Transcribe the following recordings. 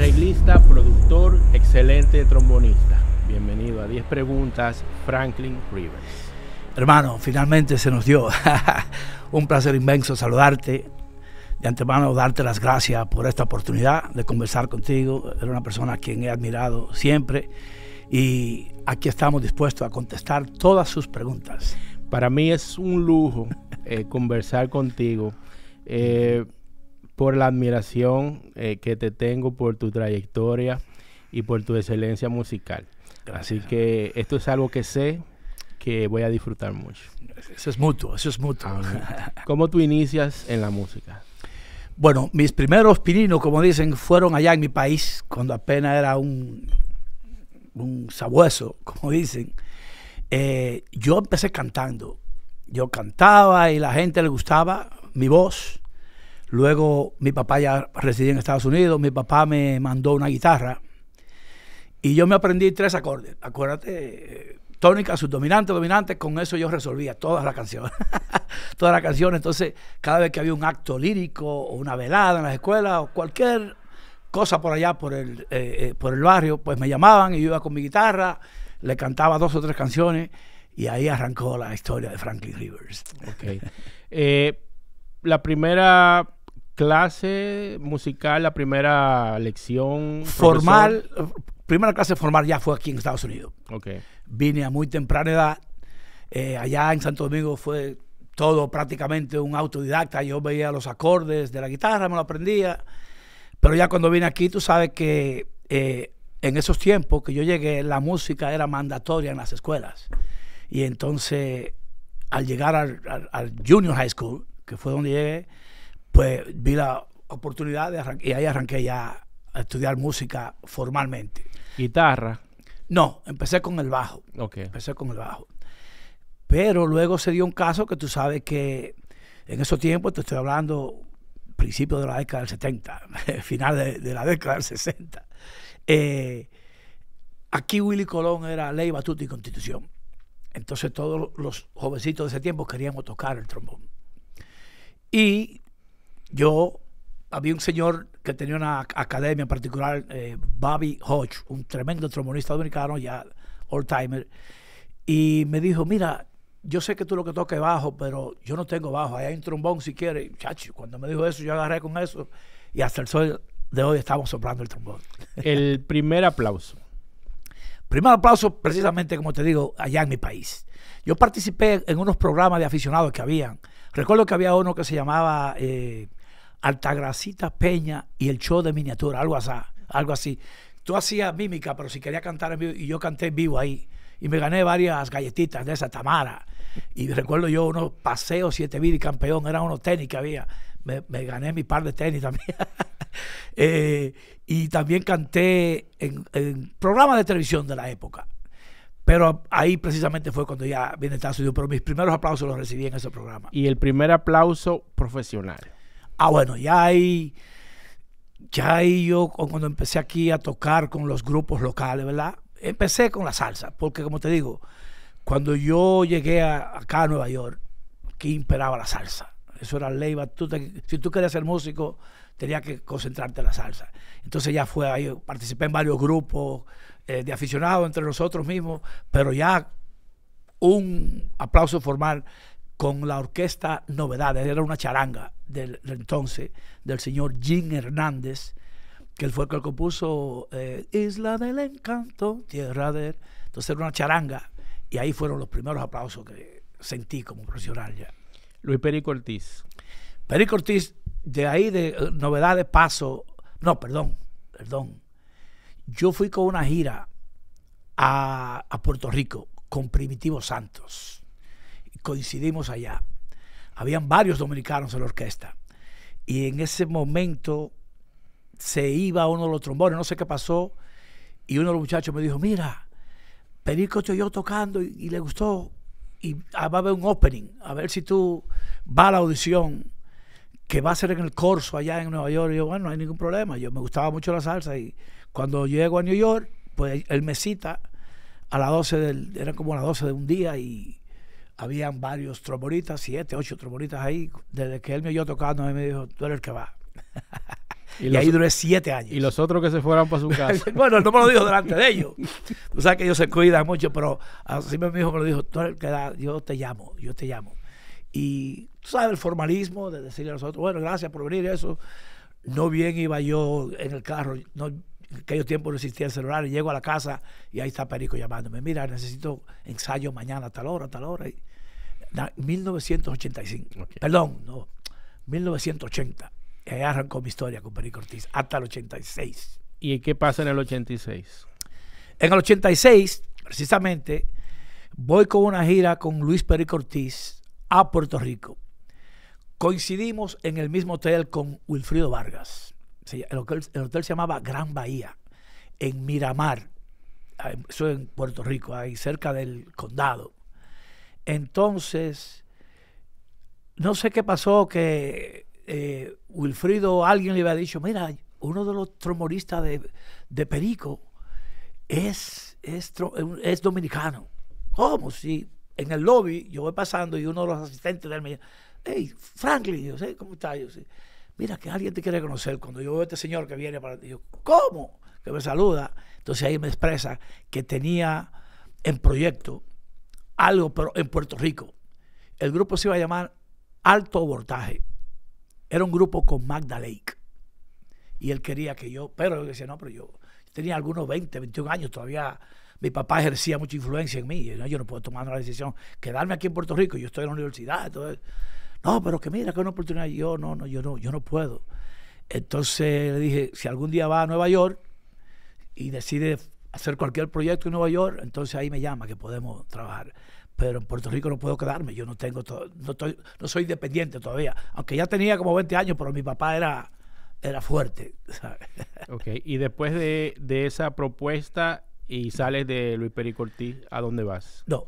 reglista productor, excelente trombonista. Bienvenido a 10 preguntas, Franklin Rivers. Hermano, finalmente se nos dio. Un placer inmenso saludarte. De antemano, darte las gracias por esta oportunidad de conversar contigo. era una persona a quien he admirado siempre y aquí estamos dispuestos a contestar todas sus preguntas. Para mí es un lujo eh, conversar contigo. Eh, por la admiración eh, que te tengo por tu trayectoria y por tu excelencia musical. Así que esto es algo que sé que voy a disfrutar mucho. Eso es mutuo, eso es mutuo. ¿Cómo tú inicias en la música? Bueno, mis primeros pininos, como dicen, fueron allá en mi país, cuando apenas era un, un sabueso, como dicen. Eh, yo empecé cantando. Yo cantaba y la gente le gustaba mi voz. Luego mi papá ya residía en Estados Unidos, mi papá me mandó una guitarra y yo me aprendí tres acordes. Acuérdate, tónica, subdominante, dominante, con eso yo resolvía todas las canciones. todas las canciones, entonces cada vez que había un acto lírico o una velada en las escuelas o cualquier cosa por allá, por el, eh, eh, por el barrio, pues me llamaban y yo iba con mi guitarra, le cantaba dos o tres canciones y ahí arrancó la historia de Franklin Rivers. Eh, la primera clase musical, la primera lección. Formal, eh, primera clase formal ya fue aquí en Estados Unidos. Okay. Vine a muy temprana edad. Eh, allá en Santo Domingo fue todo prácticamente un autodidacta. Yo veía los acordes de la guitarra, me lo aprendía. Pero ya cuando vine aquí, tú sabes que eh, en esos tiempos que yo llegué, la música era mandatoria en las escuelas. Y entonces, al llegar al Junior High School, que fue donde llegué, pues vi la oportunidad y ahí arranqué ya a estudiar música formalmente. ¿Guitarra? No, empecé con el bajo. Ok. Empecé con el bajo. Pero luego se dio un caso que tú sabes que en esos tiempos, te estoy hablando principio de la década del 70, final de, la década del 60. Eh, aquí Willy Colón era ley, batuta y constitución. Entonces todos los jovencitos de ese tiempo queríamos tocar el trombón. Y yo, había un señor que tenía una academia en particular, eh, Bobby Hodge, un tremendo trombonista dominicano, ya old-timer, y me dijo, mira, yo sé que tú lo que tocas es bajo, pero yo no tengo bajo, ahí hay un trombón si quieres. Chacho, cuando me dijo eso, yo agarré con eso y hasta el sol de hoy estamos soplando el trombón. El primer aplauso. primer aplauso, precisamente como te digo, allá en mi país. Yo participé en unos programas de aficionados que habían. Recuerdo que había uno que se llamaba... Eh, Altagracita Peña y el show de miniatura, algo así. Algo así. Tú hacías mímica, pero si quería cantar en vivo, y yo canté en vivo ahí. Y me gané varias galletitas de esa Tamara. Y recuerdo yo unos paseos, siete vidas y campeón, eran unos tenis que había. Me, gané mi par de tenis también. Eh, y también canté en, programas de televisión de la época. Pero ahí precisamente fue cuando ya viene Estados Unidos. Pero mis primeros aplausos los recibí en ese programa. Y el primer aplauso profesional. Ah, bueno, ya ahí, ya yo cuando empecé aquí a tocar con los grupos locales, ¿verdad? Empecé con la salsa, porque como te digo, cuando yo llegué acá a Nueva York, aquí imperaba la salsa. Eso era ley. si tú querías ser músico, tenías que concentrarte en la salsa. Entonces ya fue ahí, participé en varios grupos eh, de aficionados entre nosotros mismos, pero ya un aplauso formal con la orquesta Novedades, era una charanga del, entonces, del señor Jim Hernández, que él fue el que compuso eh, Isla del Encanto, Tierra de... Entonces era una charanga y ahí fueron los primeros aplausos que sentí como profesional ya. Luis Perico Ortiz. Perico Ortiz, de ahí de eh, Novedades paso, no, perdón, perdón. Yo fui con una gira a, a Puerto Rico con Primitivo Santos coincidimos allá. Habían varios dominicanos en la orquesta. Y en ese momento se iba uno de los trombones, no sé qué pasó, y uno de los muchachos me dijo, mira, Perico estoy yo tocando y, le gustó, y ah, va a haber un opening, a ver si tú vas a la audición que va a ser en el corso allá en Nueva York. Y yo, bueno, no hay ningún problema. Yo me gustaba mucho la salsa y cuando llego a New York, pues él me cita a las 12 del, era como a las 12 de un día y habían varios trombolitas, siete, ocho trombolitas ahí. Desde que él me oyó tocando, él me dijo, tú eres el que va. Y, ahí duré siete años. Y los otros que se fueron para su casa. bueno, él no me lo dijo delante de ellos. Tú sabes que ellos se cuidan mucho, pero así me dijo, me lo dijo, tú eres el que da, yo te llamo, yo te llamo. Y tú sabes el formalismo de decirle a los otros, bueno, gracias por venir, eso. No bien iba yo en el carro, no, en aquellos tiempos no existía el celular, y llego a la casa y ahí está Perico llamándome. Mira, necesito ensayo mañana a tal hora, a tal hora. 1985. Perdón, no, 1980. Ahí arrancó mi historia con Perico Ortiz, hasta el 86. ¿Y qué pasa en el 86? En el 86, precisamente, voy con una gira con Luis Perico Ortiz a Puerto Rico. Coincidimos en el mismo hotel con Wilfrido Vargas. El hotel, el hotel se llamaba Gran Bahía, en Miramar, ah, eso en Puerto Rico, ahí cerca del condado. Entonces, no sé qué pasó que eh, Wilfrido, alguien le había dicho, mira, uno de los tromoristas de, Perico es, es, es, dominicano. ¿Cómo? Si en el lobby yo voy pasando y uno de los asistentes de él me dice, hey, Franklin, ¿cómo estás? Yo mira, que alguien te quiere conocer. Cuando yo veo a este señor que viene para ti, ¿cómo? Que me saluda. Entonces ahí me expresa que tenía en proyecto algo, pero en Puerto Rico. El grupo se iba a llamar Alto Voltaje. Era un grupo con Magda Lake. Y él quería que yo, pero yo decía, no, pero yo tenía algunos 20, 21 años todavía. Mi papá ejercía mucha influencia en mí. Yo no puedo tomar la decisión, quedarme aquí en Puerto Rico, yo estoy en la universidad. Entonces, no, pero que mira, que una oportunidad. yo, no, no, yo no, yo no puedo. Entonces le dije, si algún día va a Nueva York y decide hacer cualquier proyecto en Nueva York, entonces ahí me llama que podemos trabajar. Pero en Puerto Rico no puedo quedarme, yo no tengo todo, no, estoy, no soy independiente todavía, aunque ya tenía como 20 años, pero mi papá era, era fuerte. y después de, esa propuesta y sales de Luis Perico Ortiz, ¿a dónde vas? No,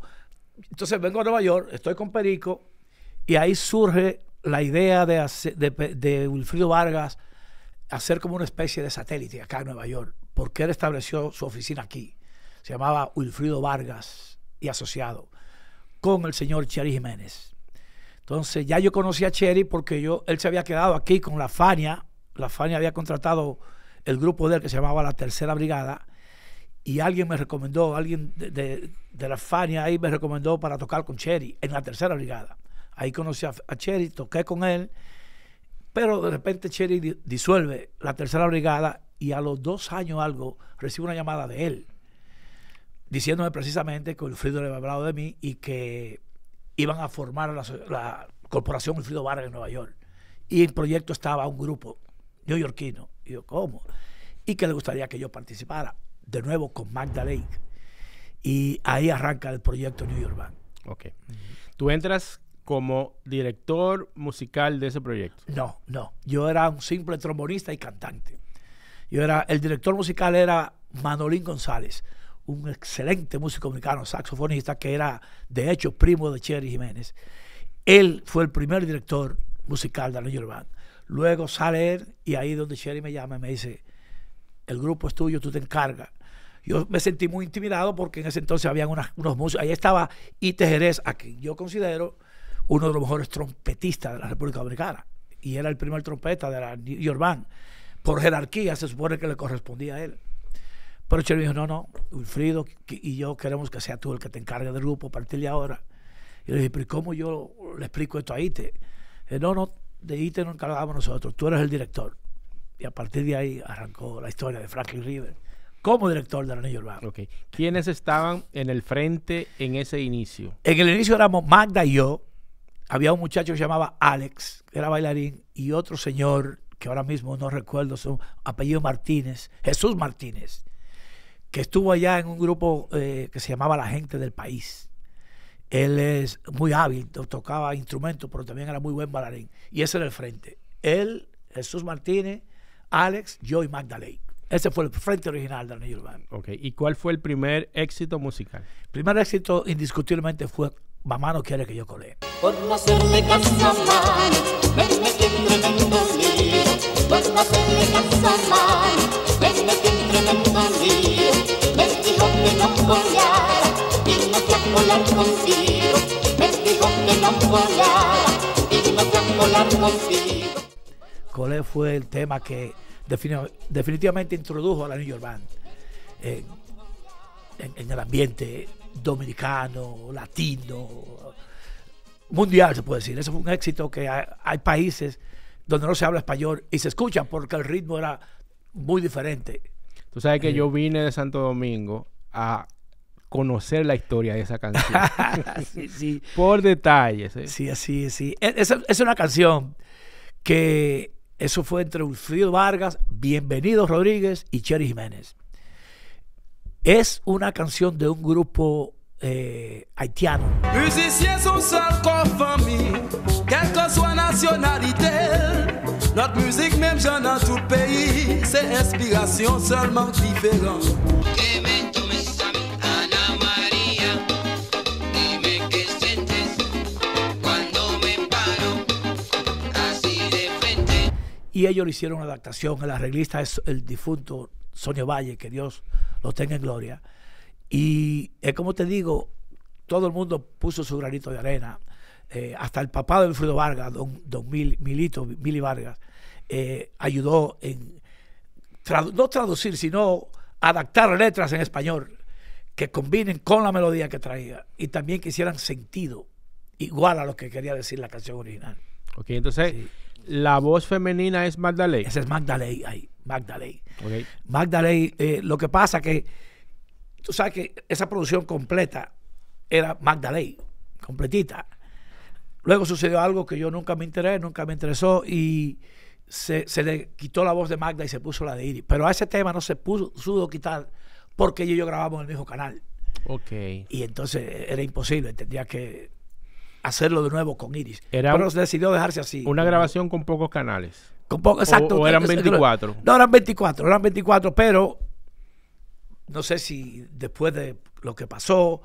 entonces vengo a Nueva York, estoy con Perico, y ahí surge la idea de, de, de Wilfrido Vargas hacer como una especie de satélite acá en Nueva York porque él estableció su oficina aquí. Se llamaba Wilfrido Vargas y asociado con el señor Cherry Jiménez. Entonces ya yo conocí a Cherry porque yo, él se había quedado aquí con la Fania. La Fania había contratado el grupo de él que se llamaba la Tercera Brigada y alguien me recomendó, alguien de, la Fania ahí me recomendó para tocar con Cherry en la tercera brigada. Ahí conocí a, Cherry, toqué con él, pero de repente Cherry disuelve la tercera brigada y a los dos años algo recibo una llamada de él diciéndome precisamente que Wilfrido le había hablado de mí y que iban a formar la, corporación Wilfrido Vargas en Nueva York. Y en proyecto estaba un grupo neoyorquino. Y yo, ¿cómo? Y que le gustaría que yo participara de nuevo con Magdalene. Y ahí arranca el proyecto New York Band. Ok. Tú entras como director musical de ese proyecto. No, no. Yo era un simple trombonista y cantante era, el director musical era Manolín González, un excelente músico mexicano, saxofonista, que era de hecho primo de Cherry Jiménez. Él fue el primer director musical de la New York Band. Luego sale él y ahí donde Cherry me llama y me dice, el grupo es tuyo, tú te encargas. Yo me sentí muy intimidado porque en ese entonces habían unas, unos músicos. Ahí estaba Ite Jerez, a quien yo considero uno de los mejores trompetistas de la República Dominicana. Y era el primer trompeta de la New York Band por jerarquía se supone que le correspondía a él. Pero le dijo, no, no, Wilfrido y yo queremos que sea tú el que te encargue del grupo a partir de ahora. Y le dije, pero ¿cómo yo le explico esto a Ite? no, no, de Ite nos encargamos nosotros, tú eres el director. Y a partir de ahí arrancó la historia de Franklin River como director la New Urbano. Okay. ¿Quiénes estaban en el frente en ese inicio? En el inicio éramos Magda y yo. Había un muchacho que se llamaba Alex, que era bailarín, y otro señor que ahora mismo no recuerdo son apellido Martínez, Jesús Martínez, que estuvo allá en un grupo eh, que se llamaba La Gente del País. Él es muy hábil, tocaba instrumentos, pero también era muy buen balarín Y ese era el frente. Él, Jesús Martínez, Alex, yo y Magdalene. Ese fue el frente original de Daniel New Ok, ¿y cuál fue el primer éxito musical? El primer éxito indiscutiblemente fue Mamá no quiere que yo colee. Por no hacerme me Cole fue el tema que definitivamente introdujo a la New York Band en, el ambiente dominicano, latino, mundial se puede decir. Eso fue un éxito que hay países donde no se habla español y se escucha porque el ritmo era muy diferente. Tú sabes que eh. yo vine de Santo Domingo a conocer la historia de esa canción. Por detalles. Eh. Sí, así, sí. E, es, es una canción que eso fue entre Ulfrido Vargas, Bienvenido Rodríguez y Cherry Jiménez. Es una canción de un grupo eh, haitiano. Musiciens sont seuls comme famille, quelle que soit nationalité. Notre musique, même genre dans tout pays, c'est inspiration seulement différente. Y ellos le hicieron una adaptación, el arreglista es el difunto Sonia Valle, que Dios lo tenga en gloria. Y es eh, como te digo, todo el mundo puso su granito de arena. Eh, hasta el papá de Alfredo Vargas, don, don Milito, Mili Vargas, eh, ayudó en, no traducir, sino adaptar letras en español que combinen con la melodía que traía y también que hicieran sentido igual a lo que quería decir la canción original. Ok, entonces la voz femenina es Magdalena. Esa es Magdalena, ahí, Magdalena. Magdalena, lo que pasa que Tú sabes que esa producción completa era Magdalene, completita. Luego sucedió algo que yo nunca me interesé, nunca me interesó y se, le quitó la voz de Magda y se puso la de Iris. Pero a ese tema no se puso, pudo quitar porque yo y yo grabamos en el mismo canal. Ok. Y entonces era imposible, tendría que hacerlo de nuevo con Iris. Era Pero se decidió dejarse así. Una grabación con pocos canales. Con pocos, exacto. o, eran 24. No, eran 24, eran 24, pero no sé si después de lo que pasó,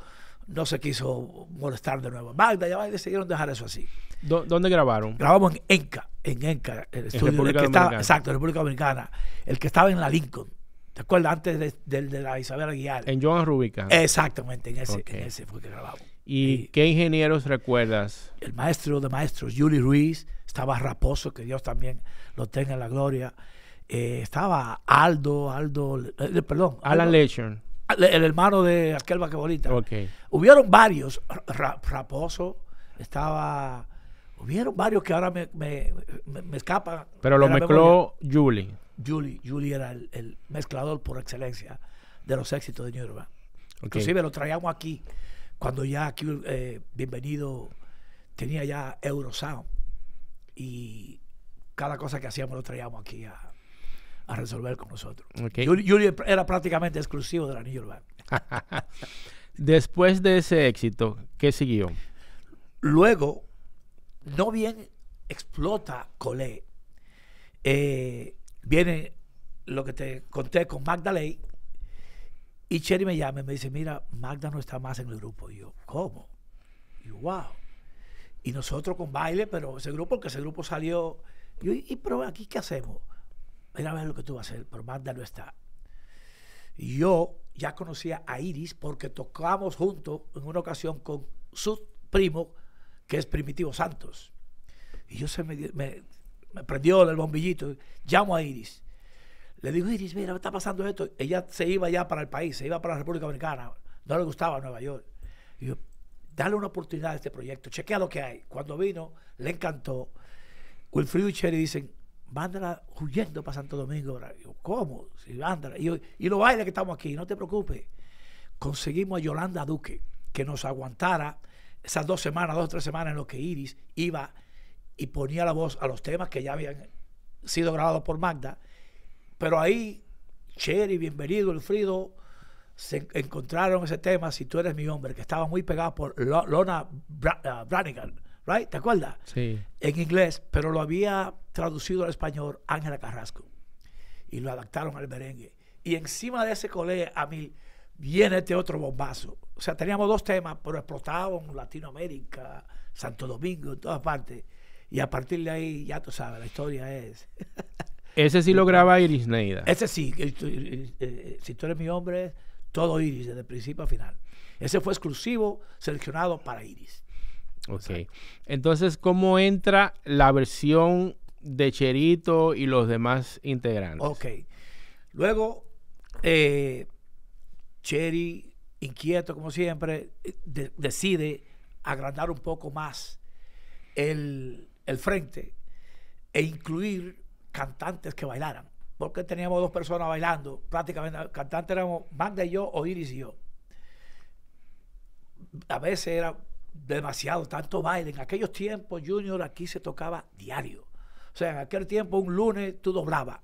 no se quiso molestar de nuevo. Magda, ya y decidieron dejar eso así. ¿Dónde grabaron? Grabamos en Enca, en Enca, el estudio en República Dominicana. exacto, República Dominicana, el que estaba en la Lincoln. ¿Te acuerdas? Antes de, la Isabel Aguilar. En Joan Rubica. Exactamente, en ese, en ese fue que grabamos. ¿Y, qué ingenieros recuerdas? El maestro de maestros, Julie Ruiz, estaba Raposo, que Dios también lo tenga en la gloria. Eh, estaba Aldo, Aldo, eh, perdón. Alan Lechon. El, hermano de aquel vaquebolista. Ok. Hubieron varios, Raposo, estaba... Hubieron varios que ahora me, me, escapan. Pero lo mezcló Julie. Julie. Julie era el, mezclador por excelencia de los éxitos de New York. Inclusive lo traíamos aquí, cuando ya aquí eh, Bienvenido tenía ya Sound Y cada cosa que hacíamos lo traíamos aquí a, a resolver con nosotros. era prácticamente exclusivo de la New York Después de ese éxito, ¿qué siguió? Luego, no bien explota Colé, eh, viene lo que te conté con Magdalene y Cherry me llama y me dice, mira, Magda no está más en el grupo. Y yo, ¿cómo? Y yo, wow. Y nosotros con baile, pero ese grupo, porque ese grupo salió. Yo, y pero aquí, ¿qué hacemos? mira a ver lo que tú vas a hacer, pero Manda no está. Y yo ya conocía a Iris porque tocamos juntos en una ocasión con su primo, que es Primitivo Santos. Y yo se me, me, prendió el bombillito, llamo a Iris. Le digo, Iris, mira, me está pasando esto. Ella se iba ya para el país, se iba para la República Dominicana. No le gustaba Nueva York. yo, dale una oportunidad a este proyecto, chequea lo que hay. Cuando vino, le encantó. Wilfrido y Cherry dicen, Vándala huyendo para Santo Domingo. ¿Cómo? Y, y lo baila que estamos aquí, no te preocupes. Conseguimos a Yolanda Duque que nos aguantara esas dos semanas, dos o tres semanas en lo que Iris iba y ponía la voz a los temas que ya habían sido grabados por Magda. Pero ahí, Cherry, bienvenido, Elfrido, se encontraron ese tema, Si tú eres mi hombre, que estaba muy pegado por Lona eh, Branigan right? ¿Te acuerdas? Sí. En inglés, pero lo había traducido al español Ángela Carrasco. Y lo adaptaron al merengue. Y encima de ese colé, a mí, viene este otro bombazo. O sea, teníamos dos temas, pero explotaban Latinoamérica, Santo Domingo, en todas partes. Y a partir de ahí, ya tú sabes, la historia es. Ese sí lo graba Iris Neida. Ese sí. Eh, eh, si tú eres mi hombre, todo Iris, desde principio a final. Ese fue exclusivo, seleccionado para Iris. Ok. Entonces, ¿cómo entra la versión de Cherito y los demás integrantes? Ok. Luego, eh, Cheri, inquieto como siempre, eh, decide agrandar un poco más el, frente e incluir cantantes que bailaran. Porque teníamos dos personas bailando, prácticamente cantantes éramos Magda y yo o Iris y yo. A veces era demasiado, tanto baile. En aquellos tiempos, Junior aquí se tocaba diario. O sea, en aquel tiempo, un lunes tú doblabas.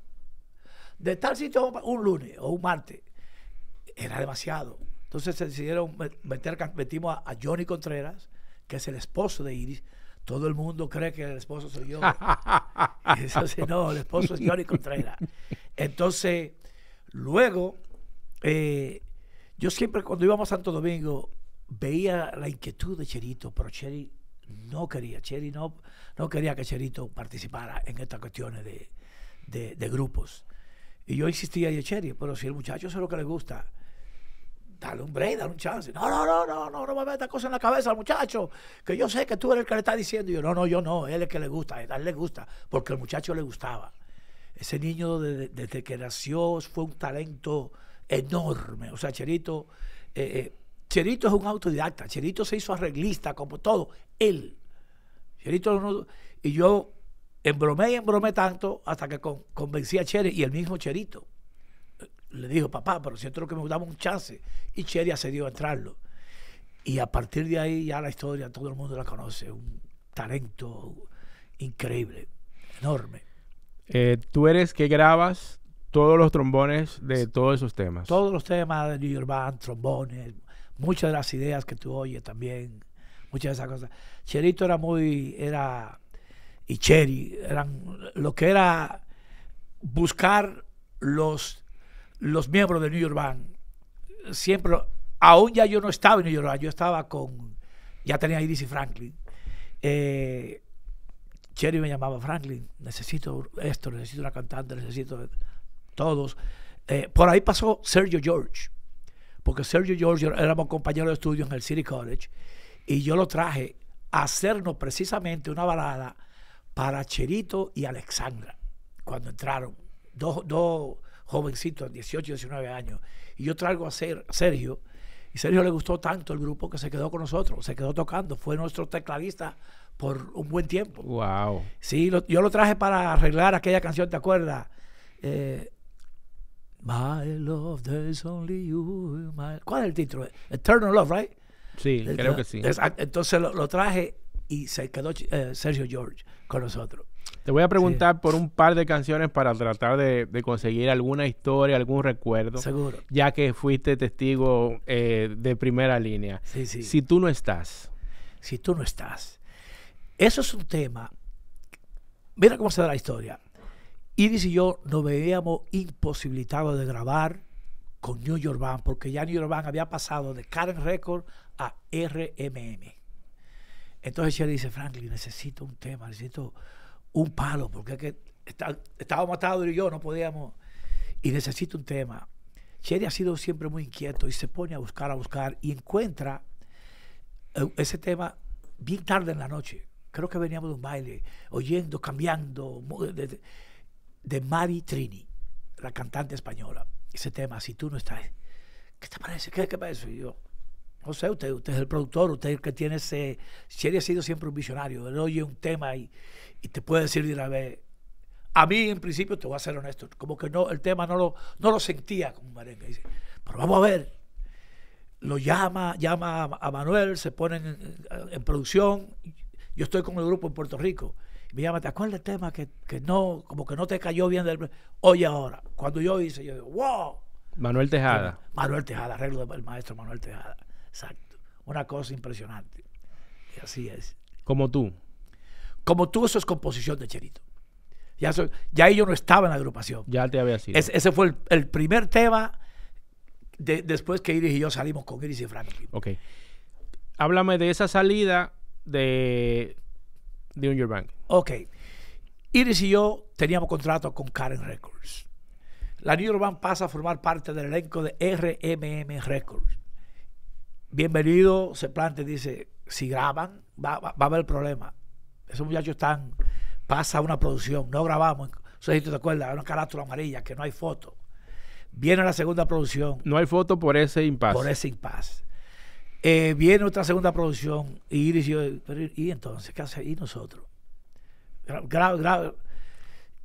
De tal sitio, un lunes o un martes. Era demasiado. Entonces se decidieron meter, metimos a, Johnny Contreras, que es el esposo de Iris. Todo el mundo cree que el esposo soy yo. no, el esposo es Johnny Contreras. Entonces, luego, eh, yo siempre cuando íbamos a Santo Domingo, veía la inquietud de Cherito, pero Cheri no quería, Cheri no, no quería que Cherito participara en estas cuestiones de, grupos. Y yo insistía, y Cheri, pero si el muchacho es lo que le gusta, dale un break, dale un chance. No, no, no, no, no, no me metas cosas en la cabeza, al muchacho, que yo sé que tú eres el que le está diciendo. Y yo, no, no, yo no, él es el que le gusta, a él le gusta, porque al muchacho le gustaba. Ese niño desde, que nació fue un talento enorme. O sea, Cherito... Eh, eh, Cherito es un autodidacta. Cherito se hizo arreglista, como todo. Él. Cherito y yo embromé y embromé tanto hasta que convencí a Cheri y el mismo Cherito. Le dijo, papá, pero siento que me daba un chance. Y Cheri accedió a entrarlo. Y a partir de ahí ya la historia, todo el mundo la conoce. Un talento increíble, enorme. Eh, tú eres que grabas todos los trombones de todos esos temas. Todos los temas de New York Band, trombones, muchas de las ideas que tú oyes también, muchas de esas cosas. Cherito era muy, era, y Cheri, eran lo que era buscar los, los miembros de New York Band. Siempre, aún ya yo no estaba en New York Band, yo estaba con, ya tenía Iris y Franklin. Eh, Cherry me llamaba Franklin, necesito esto, necesito una cantante, necesito todos. Eh, por ahí pasó Sergio George porque Sergio George éramos compañeros de estudio en el City College, y yo lo traje a hacernos precisamente una balada para Cherito y Alexandra, cuando entraron, dos, dos jovencitos, 18, 19 años. Y yo traigo a Sergio, y Sergio le gustó tanto el grupo que se quedó con nosotros, se quedó tocando, fue nuestro tecladista por un buen tiempo. Wow. Sí, yo lo traje para arreglar aquella canción, ¿te acuerdas? Eh, My love, there's only you. ¿Cuál es el título? Eternal Love, right? Sí, eh, creo eh, que sí. Ah, entonces lo, traje y se quedó eh, Sergio George con nosotros. Te voy a preguntar por un par de canciones para tratar de, conseguir alguna historia, algún recuerdo. Seguro. Ya que fuiste testigo de primera línea. Sí, sí. Si tú no estás. Si tú no estás. Eso es un tema. Mira cómo se da la historia. Y y yo nos veíamos imposibilitados de grabar con New York Band, porque ya New York Band había pasado de Karen Record a RMM. Entonces ella dice, Franklin, necesito un tema, necesito un palo, porque estaba que y yo no podíamos, y necesito un tema. Sherry ha sido siempre muy inquieto y se pone a buscar, a buscar, y encuentra eh, ese tema bien tarde en la noche. Creo que veníamos de un baile, oyendo, cambiando de Mari Trini, la cantante española. Ese tema, si tú no estás, ¿qué te parece? ¿Qué, te parece? yo, no sé, usted, usted es el productor, usted es el que tiene ese... Sherry ha sido siempre un visionario, él oye un tema y, te puede decir de una vez... A mí, en principio, te voy a ser honesto, como que no, el tema no lo, no lo sentía como un Dice, pero vamos a ver. Lo llama, llama a, Manuel, se ponen en producción. Yo estoy con el grupo en Puerto Rico me ¿te acuerdas el tema que, no, como que no te cayó bien del... Oye ahora, cuando yo hice, yo digo, wow. Manuel Tejada. Manuel Tejada, arreglo del maestro Manuel Tejada. Exacto. Una cosa impresionante. Y así es. Como tú. Como tú, eso es composición de Cherito. Ya, ya yo no estaba en la agrupación. Ya te había sido. ese fue el, primer tema después que Iris y yo salimos con Iris y Franklin. Ok. Háblame de esa salida de, de Bank. Ok. Iris y yo teníamos contrato con Karen Records. La New York pasa a formar parte del elenco de RMM Records. Bienvenido, se plantea y dice, si graban, va, a haber problema. Esos muchachos están, pasa una producción, no grabamos. Eso si tú te acuerdas, una carátula amarilla que no hay foto. Viene la segunda producción. No hay foto por ese impasse. Por ese impasse. Eh, viene otra segunda producción y Iris y yo, ¿y entonces qué hace? ¿Y nosotros? grave, grave.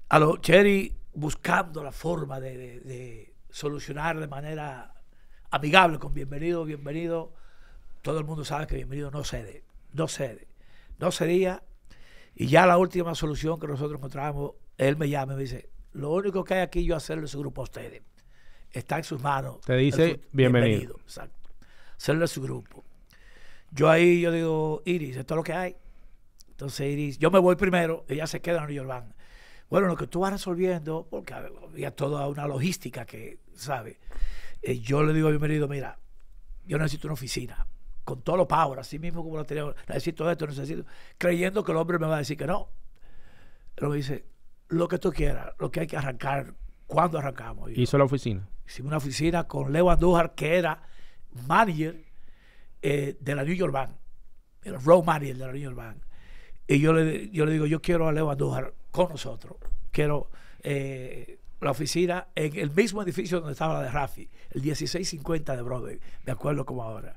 A los Cherry buscando la forma de, solucionar de manera amigable con bienvenido, bienvenido. Todo el mundo sabe que bienvenido no cede, no cede, no cedía. Y ya la última solución que nosotros encontramos, él me llama y me dice, lo único que hay aquí yo hacerle su grupo a ustedes. Está en sus manos. Te dice bienvenido. Exacto. Hacerle su grupo. Yo ahí, yo digo, Iris, esto es lo que hay. Entonces Iris, yo me voy primero, ella se queda en New York Band. Bueno, lo que tú vas resolviendo, porque había toda una logística que, ¿sabes? Eh, yo le digo a mi marido, mira, yo necesito una oficina, con todos los power, así mismo como la tenía, necesito esto, necesito, creyendo que el hombre me va a decir que no. Pero me dice, lo que tú quieras, lo que hay que arrancar, ¿cuándo arrancamos? ¿Hizo la oficina? Hicimos una oficina con Leo Andújar, que era manager eh, de la New York Bank, el road manager de la New York Bank. Y yo le, digo, yo quiero a Leo Andújar con nosotros. Quiero eh, la oficina en el mismo edificio donde estaba la de Rafi, el 1650 de Broadway, me acuerdo como ahora.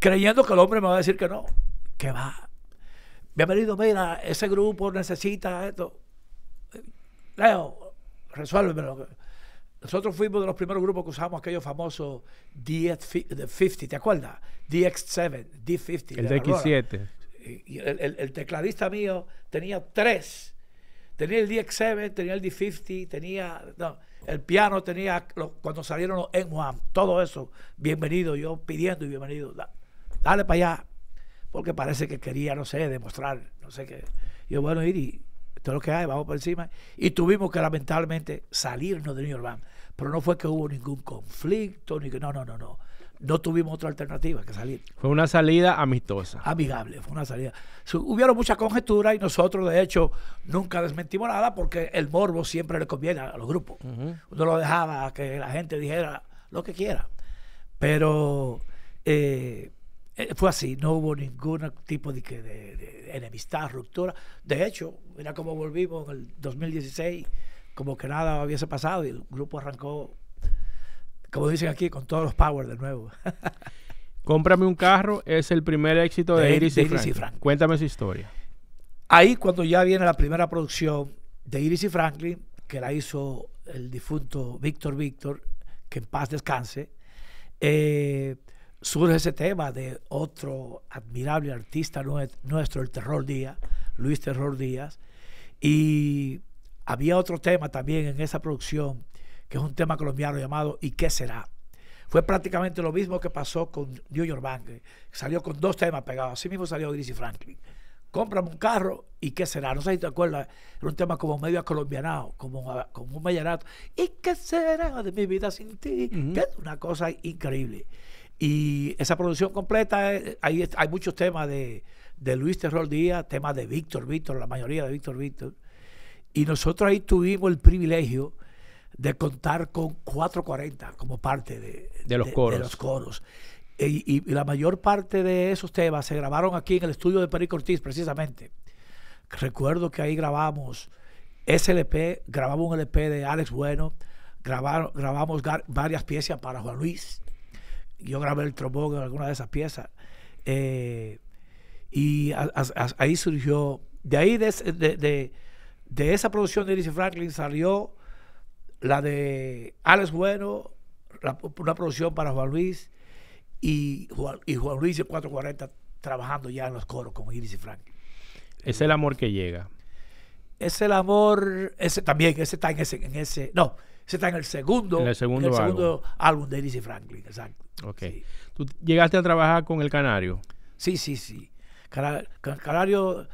Creyendo que el hombre me va a decir que no, que va. Me ha venido, mira, ese grupo necesita esto. Leo, resuélvemelo. Nosotros fuimos de los primeros grupos que usamos aquellos famosos D50, ¿te acuerdas? DX7, D50. El DX7 el, tecladista mío tenía tres. Tenía el DX7, tenía el D50, tenía el piano, tenía cuando salieron los one todo eso. Bienvenido, yo pidiendo y bienvenido. dale para allá. Porque parece que quería, no sé, demostrar, no sé qué. Yo, bueno, ir y esto lo que hay, vamos por encima. Y tuvimos que lamentablemente salirnos de New York Pero no fue que hubo ningún conflicto, ni que no, no, no, no no tuvimos otra alternativa que salir. Fue una salida amistosa. Amigable, fue una salida. Hubieron muchas conjeturas y nosotros, de hecho, nunca desmentimos nada porque el morbo siempre le conviene a los grupos. no lo dejaba que la gente dijera lo que quiera. Pero eh, eh, fue así, no hubo ningún tipo de, enemistad, ruptura. De hecho, mira como volvimos en el 2016, como que nada hubiese pasado y el grupo arrancó como dicen aquí, con todos los powers de nuevo. Cómprame un carro es el primer éxito de, Iris, y, Franklin. Frank. Cuéntame su historia. Ahí cuando ya viene la primera producción de Iris y Franklin, que la hizo el difunto Víctor Víctor, que en paz descanse, eh, surge ese tema de otro admirable artista nuestro, el Terror Díaz, Luis Terror Díaz, y había otro tema también en esa producción que es un tema colombiano llamado ¿Y qué será? Fue prácticamente lo mismo que pasó con New York Salió con dos temas pegados. Así mismo salió y Franklin. Cómprame un carro y qué será. No sé si te acuerdas, era un tema como medio acolombianado, como, ah, como un vallenato. ¿Y qué será de mi vida sin ti? que es una cosa increíble. Y esa producción completa, hay, eh, hay muchos temas de, de Luis Terror Díaz, temas de Víctor, Víctor, la mayoría de Víctor, Víctor. Y nosotros ahí tuvimos el privilegio de contar con 440 como parte de, los coros. Y, la mayor parte de esos temas se grabaron aquí en el estudio de Perico Ortiz, precisamente. Recuerdo que ahí grabamos SLP, grabamos un LP de Alex Bueno, grabaron, grabamos varias piezas para Juan Luis. Yo grabé el trombón en alguna de esas piezas. Eh, y ahí surgió, de ahí, de, esa producción de Iris Franklin salió la de Alex Bueno, una producción para Juan Luis y Juan, y Luis en 440 trabajando ya en los coros con Iris y Frank. Es el amor que llega. Es el amor, ese también, ese está en ese, en ese, no, ese está en el segundo, en el segundo, álbum. de Iris y Franklin, exacto. Ok. ¿Tú llegaste a trabajar con el Canario? Sí, sí, sí. El Canario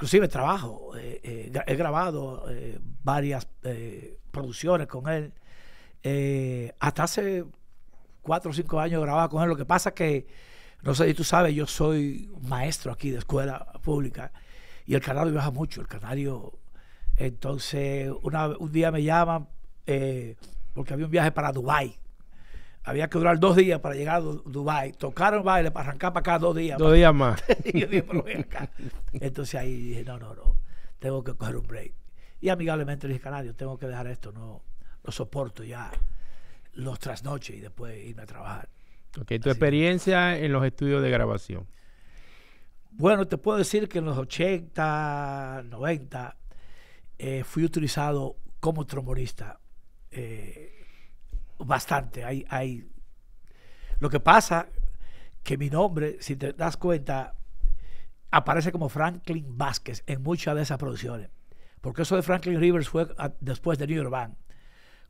inclusive trabajo. Eh, eh, he grabado eh, varias producciones con él. hasta hace cuatro o cinco años grababa con él. Lo que pasa que, no sé si tú sabes, yo soy maestro aquí de escuela pública y el canario viaja mucho. El canario, entonces, un día me llaman porque había un viaje para Dubái había que durar dos días para llegar a Dubái. Tocaron baile para arrancar para acá dos días. Dos días más. y yo dije, pero Entonces ahí dije, no, no, no, tengo que coger un break. Y amigablemente le dije, canario, tengo que dejar esto, no, lo soporto ya los trasnoches y después irme a trabajar. Ok, tu experiencia en los estudios de grabación. Bueno, te puedo decir que en los 80, 90, eh, fui utilizado como trombonista. Eh, bastante. Hay, hay... Lo que pasa que mi nombre, si te das cuenta, aparece como Franklin Vázquez en muchas de esas producciones. Porque eso de Franklin Rivers fue después de New York Band.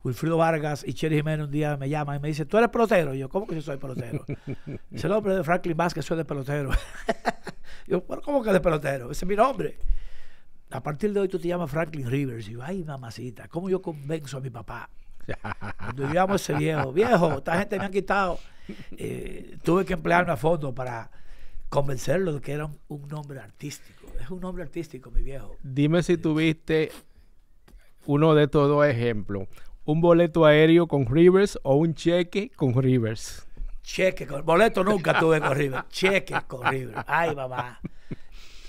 Wilfrido Vargas y Cherry Jiménez un día me llaman y me dicen, ¿tú eres pelotero? yo, ¿cómo que yo soy pelotero? Es el nombre de Franklin Vázquez, soy de pelotero. yo, ¿cómo que de pelotero? Ese es mi nombre. A partir de hoy tú te llamas Franklin Rivers. Y yo, ay, mamacita, ¿cómo yo convenzo a mi papá? Cuando yo ese viejo, viejo, esta gente me ha quitado. Eh, tuve que emplear una foto para convencerlo de que era un, nombre artístico. Es un nombre artístico, mi viejo. Dime si tuviste uno de estos dos ejemplos. Un boleto aéreo con Rivers o un cheque con Rivers. Cheque con boleto nunca tuve con Rivers. Cheque con Rivers. Ay, mamá.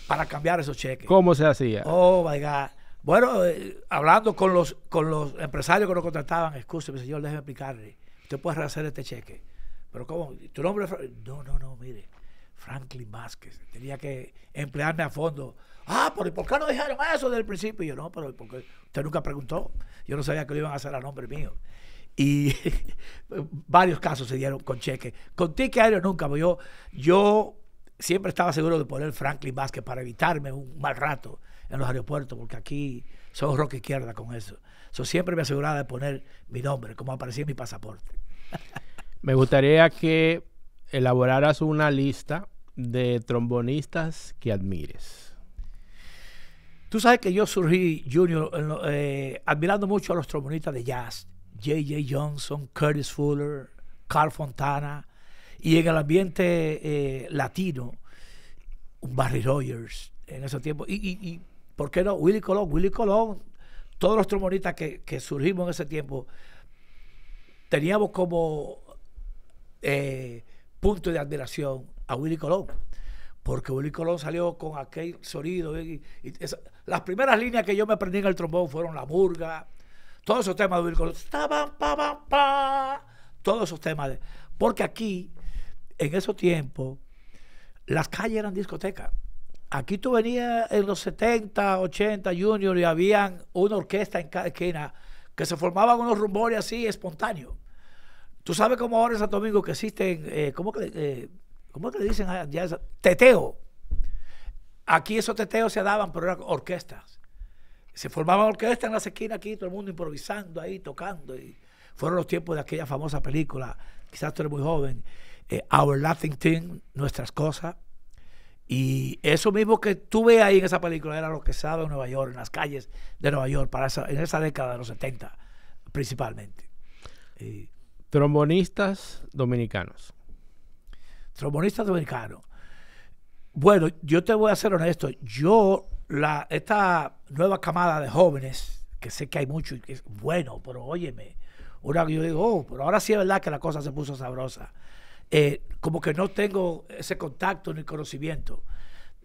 Para cambiar esos cheques. ¿Cómo se hacía? Oh, my God bueno, eh, hablando con los, con los empresarios que nos contrataban, escúcheme señor, déjeme explicarle. Usted puede rehacer este cheque. Pero ¿cómo? ¿Tu nombre es No, no, no, mire. Franklin Vázquez. Tenía que emplearme a fondo. Ah, pero ¿y por qué no dijeron eso desde el principio? yo, no, pero porque usted nunca preguntó. Yo no sabía que lo iban a hacer a nombre mío. Y varios casos se dieron con cheque. Con ticket aéreo nunca, yo, yo siempre estaba seguro de poner Franklin Vázquez para evitarme un mal rato en los aeropuertos, porque aquí soy roca izquierda con eso. Yo siempre me aseguraba de poner mi nombre, como aparecía en mi pasaporte. me gustaría que elaboraras una lista de trombonistas que admires. Tú sabes que yo surgí, Junior, eh, admirando mucho a los trombonistas de jazz. J.J. Johnson, Curtis Fuller, Carl Fontana. Y en el ambiente eh, latino, un Barry Rogers en esos tiempos, y ¿Por qué no? Willy Colón, Willy Colón, todos los trombonistas que, surgimos en ese tiempo, teníamos como eh, punto de admiración a Willy Colón. Porque Willy Colón salió con aquel sonido. las primeras líneas que yo me aprendí en el trombón fueron la burga, todos esos temas de Willy Colón. todos esos temas. porque aquí, en esos tiempos, las calles eran discotecas. Aquí tú venías en los 70, 80, Junior, y habían una orquesta en cada esquina que se formaban unos rumores así espontáneos. Tú sabes cómo ahora en Santo Domingo que existen, eh, ¿cómo, que, eh, que le dicen Teteo. Aquí esos teteos se daban, pero eran orquestas. Se formaban orquestas en las esquinas aquí, todo el mundo improvisando ahí, tocando. Y fueron los tiempos de aquella famosa película, quizás tú eres muy joven, eh, Our Laughing Thing, Nuestras Cosas. Y eso mismo que tú ves ahí en esa película era lo que se en Nueva York, en las calles de Nueva York, para en esa década de los 70 principalmente. Trombonistas dominicanos. Trombonistas dominicanos. Bueno, yo te voy a ser honesto. Yo, la, esta nueva camada de jóvenes, que sé que hay mucho, y que es bueno, pero óyeme, una yo digo, oh, pero ahora sí es verdad que la cosa se puso sabrosa. Eh, como que no tengo ese contacto ni conocimiento.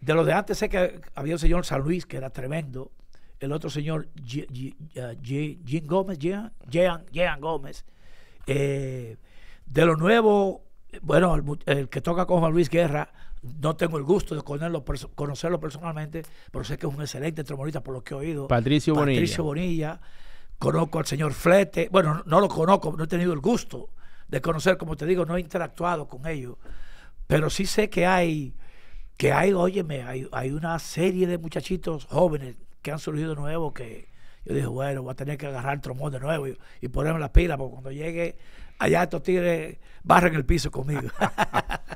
De lo de antes sé que había un señor San Luis que era tremendo, el otro señor eh, Jean Gómez, Jean, Jean, Gómez. Eh, de lo nuevo, bueno, el, que toca con Juan Luis Guerra, no tengo el gusto de conocerlo, personalmente, pero sé que es un excelente trombonista por lo que he oído. Patricio, Bonilla Patricio Bonilla. Conozco al señor Flete, bueno, no lo conozco, no he tenido el gusto de conocer, como te digo, no he interactuado con ellos, pero sí sé que hay, que hay, óyeme, hay, hay una serie de muchachitos jóvenes que han surgido nuevo que yo dije, bueno, voy a tener que agarrar el tromón de nuevo y, ponerme las pilas, porque cuando llegue allá estos tigres barren el piso conmigo.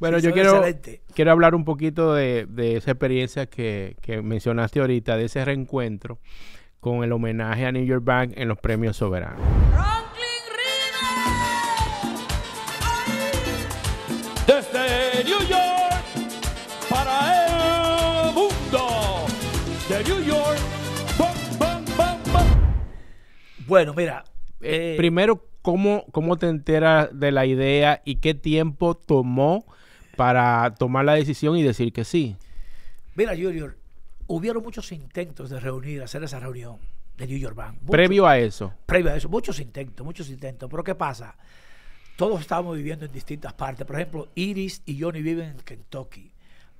Bueno, yo quiero, quiero hablar un poquito de, esa experiencia que, mencionaste ahorita, de ese reencuentro con el homenaje a New York Bank en los premios soberanos. de New York para el mundo. De New York. bueno, mira. Eh, eh, primero, ¿cómo, ¿cómo te enteras de la idea y qué tiempo tomó para tomar la decisión y decir que sí? Mira, Junior, hubieron muchos intentos de reunir, hacer esa reunión de New York Bank. previo a eso. Previo a eso. Muchos intentos, muchos intentos. Pero ¿qué pasa? Todos estábamos viviendo en distintas partes. Por ejemplo, Iris y Johnny viven en Kentucky.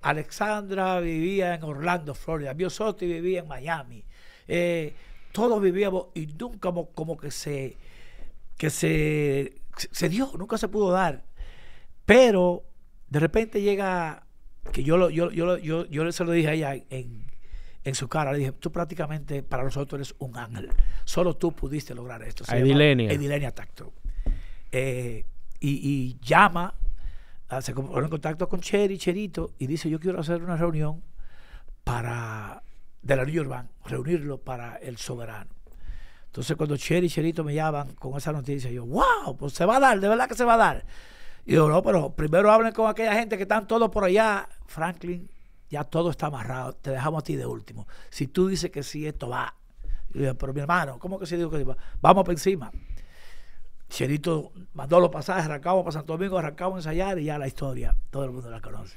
Alexandra vivía en Orlando, Florida. Biosotti vivía en Miami. Eh, todos vivíamos y nunca como, que, se, que se, se dio, nunca se pudo dar. Pero de repente llega, que yo, yo, yo, yo, se lo dije a ella en, su cara. Le dije, tú prácticamente para nosotros eres un ángel. Solo tú pudiste lograr esto. Edilenia. Tacto. Eh, y, llama, se pone en contacto con Cheri, Cherito, y dice, yo quiero hacer una reunión para de la New Urban, reunirlo para el soberano. Entonces cuando Cheri y Cherito me llaman con esa noticia, yo, wow, pues se va a dar, de verdad que se va a dar. Y yo, no, pero primero hablen con aquella gente que están todos por allá. Franklin, ya todo está amarrado, te dejamos a ti de último. Si tú dices que sí, esto va. pero mi hermano, ¿cómo que se digo que sí? Vamos por encima. Chelito mandó los pasajes, arrancamos para Santo Domingo, arrancamos a ensayar y ya la historia, todo el mundo la conoce.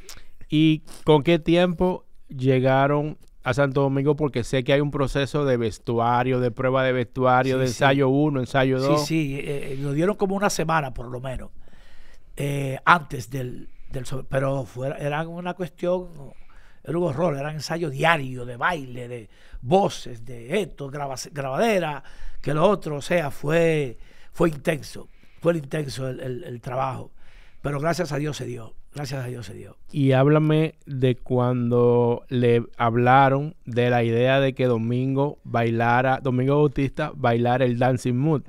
¿Y con qué tiempo llegaron a Santo Domingo? Porque sé que hay un proceso de vestuario, de prueba de vestuario, de ensayo 1, ensayo 2. Sí, sí, eh, nos eh, dieron como una semana por lo menos, eh, antes del, del... pero fue una cuestión, era un horror, eran ensayo diario, de baile, de voces, de esto, grabadera, que lo otro, o sea, fue fue intenso, fue intenso el, trabajo, pero gracias a Dios se dio. Gracias a Dios se dio. Y háblame de cuando le hablaron de la idea de que Domingo bailara, Domingo Bautista bailara el Dancing Mood.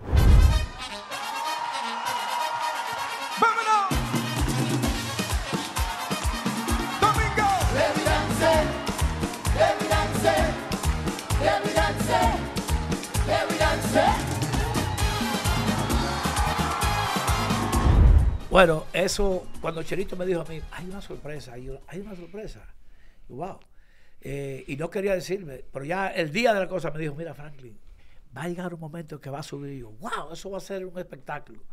Bueno, eso, cuando Cherito me dijo a mí, hay una sorpresa, hay una, sorpresa. wow. Eh, y no quería decirme, pero ya el día de la cosa me dijo, mira Franklin, va a llegar un momento que va a subir y yo, wow, eso va a ser un espectáculo.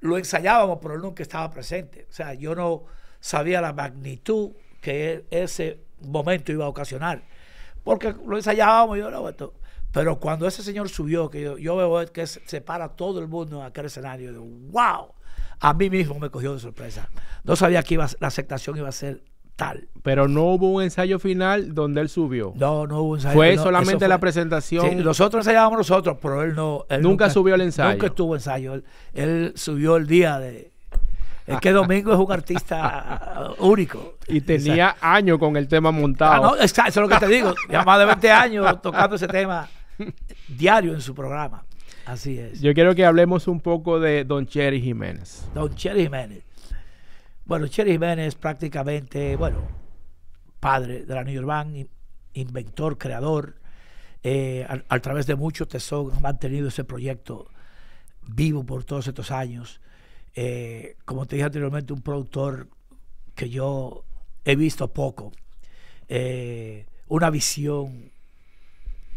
Lo ensayábamos, pero nunca estaba presente. O sea, yo no sabía la magnitud que ese momento iba a ocasionar. Porque lo ensayábamos yo, no, esto, pero cuando ese señor subió, que yo, veo que se para todo el mundo en aquel escenario, wow, a mí mismo me cogió de sorpresa. No sabía que iba, la aceptación iba a ser tal. Pero no hubo un ensayo final donde él subió. No, no hubo un ensayo. Fue solamente la presentación. Sí, nosotros ensayábamos nosotros, pero él no. nunca, subió el ensayo. Nunca estuvo ensayo. Él, subió el día de. Es que Domingo es un artista único. Y tenía años con el tema montado. Ah, eso es lo que te digo. Ya más de 20 años tocando ese tema diario en su programa. Así es. Yo quiero que hablemos un poco de Don Cherry Jiménez. Don Cherry Jiménez. Bueno, Cherry Jiménez prácticamente, bueno, padre de la New York inventor, creador, eh, a, través de muchos tesoros Ha mantenido ese proyecto vivo por todos estos años. Eh, como te dije anteriormente, un productor que yo he visto poco, eh, una visión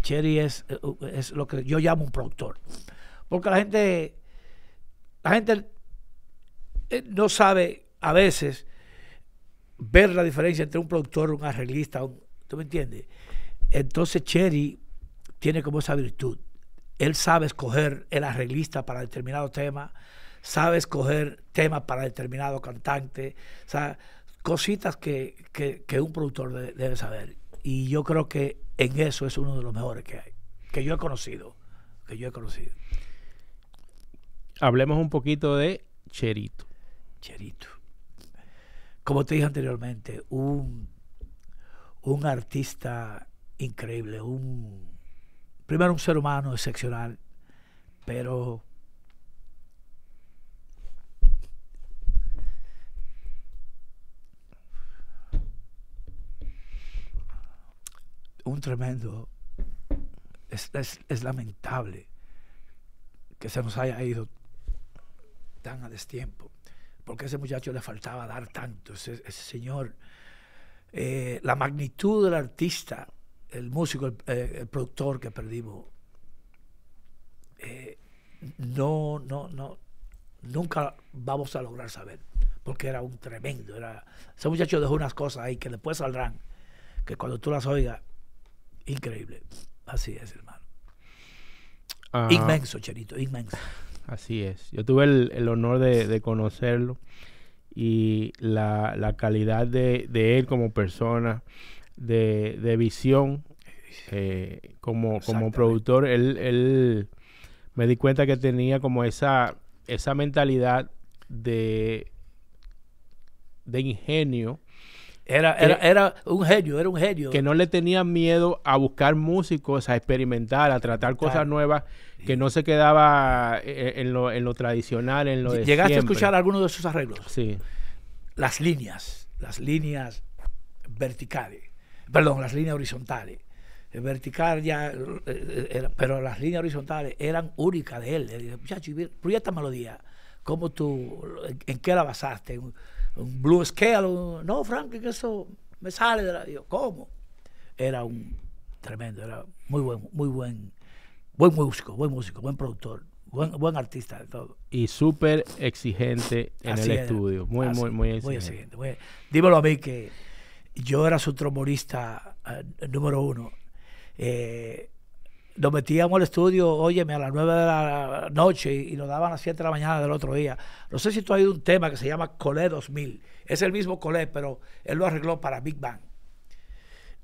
Cherry eh, es, lo que yo llamo un productor. Porque la gente, la gente eh, no sabe a veces ver la diferencia entre un productor, un arreglista, ¿tú me entiendes? Entonces Cherry tiene como esa virtud. Él sabe escoger el arreglista para determinado tema, sabe escoger temas para determinado cantante, o sea, cositas que, un productor debe saber. Y yo creo que en eso es uno de los mejores que hay, que yo he conocido, que yo he conocido. Hablemos un poquito de Cherito. Cherito. Como te dije anteriormente, un, un artista increíble, un primero un ser humano excepcional, pero un tremendo, es, lamentable que se nos haya ido tan a destiempo, porque a ese muchacho le faltaba dar tanto, ese, señor, eh, la magnitud del artista, el músico, el, eh, productor que perdimos, eh, no, no, no, nunca vamos a lograr saber, porque era un tremendo, ese muchacho dejó unas cosas ahí que después saldrán, que cuando tú las oigas, Increíble. Así es, hermano. Ah. inmenso, Cherito, inmenso. Así es. Yo tuve el, el honor de, conocerlo y la, la calidad de, él como persona, de, visión, eh, como, como productor. Él, él, me di cuenta que tenía como esa, esa mentalidad de, de ingenio era, era, era, un genio, era un genio. Que no le tenía miedo a buscar músicos, a experimentar, a tratar cosas nuevas, que no se quedaba eh, eh, en lo, tradicional, en lo de Llegaste a escuchar alguno de esos arreglos. Sí. Las líneas, las líneas verticales, perdón, las líneas horizontales. Vertical ya, eh, pero las líneas horizontales eran únicas de él. Le dije, muchacho, esta melodía, ¿cómo tú, en qué la basaste? un blue scale. no, Frank, que eso me sale de la... radio. ¿cómo? Era un tremendo, era muy buen, muy buen, buen músico, buen músico, buen productor. Buen, buen, artista de todo. Y súper exigente en el estudio. Muy, muy, muy exigente. Dímelo a mí que yo era su trombonista eh, número uno. Eh, nos metíamos al estudio, óyeme, a las 9 de la noche y, nos daban a las 7 de la mañana del otro día. No sé si tú has oído un tema que se llama Colé 2000. Es el mismo Colé, pero él lo arregló para Big Bang.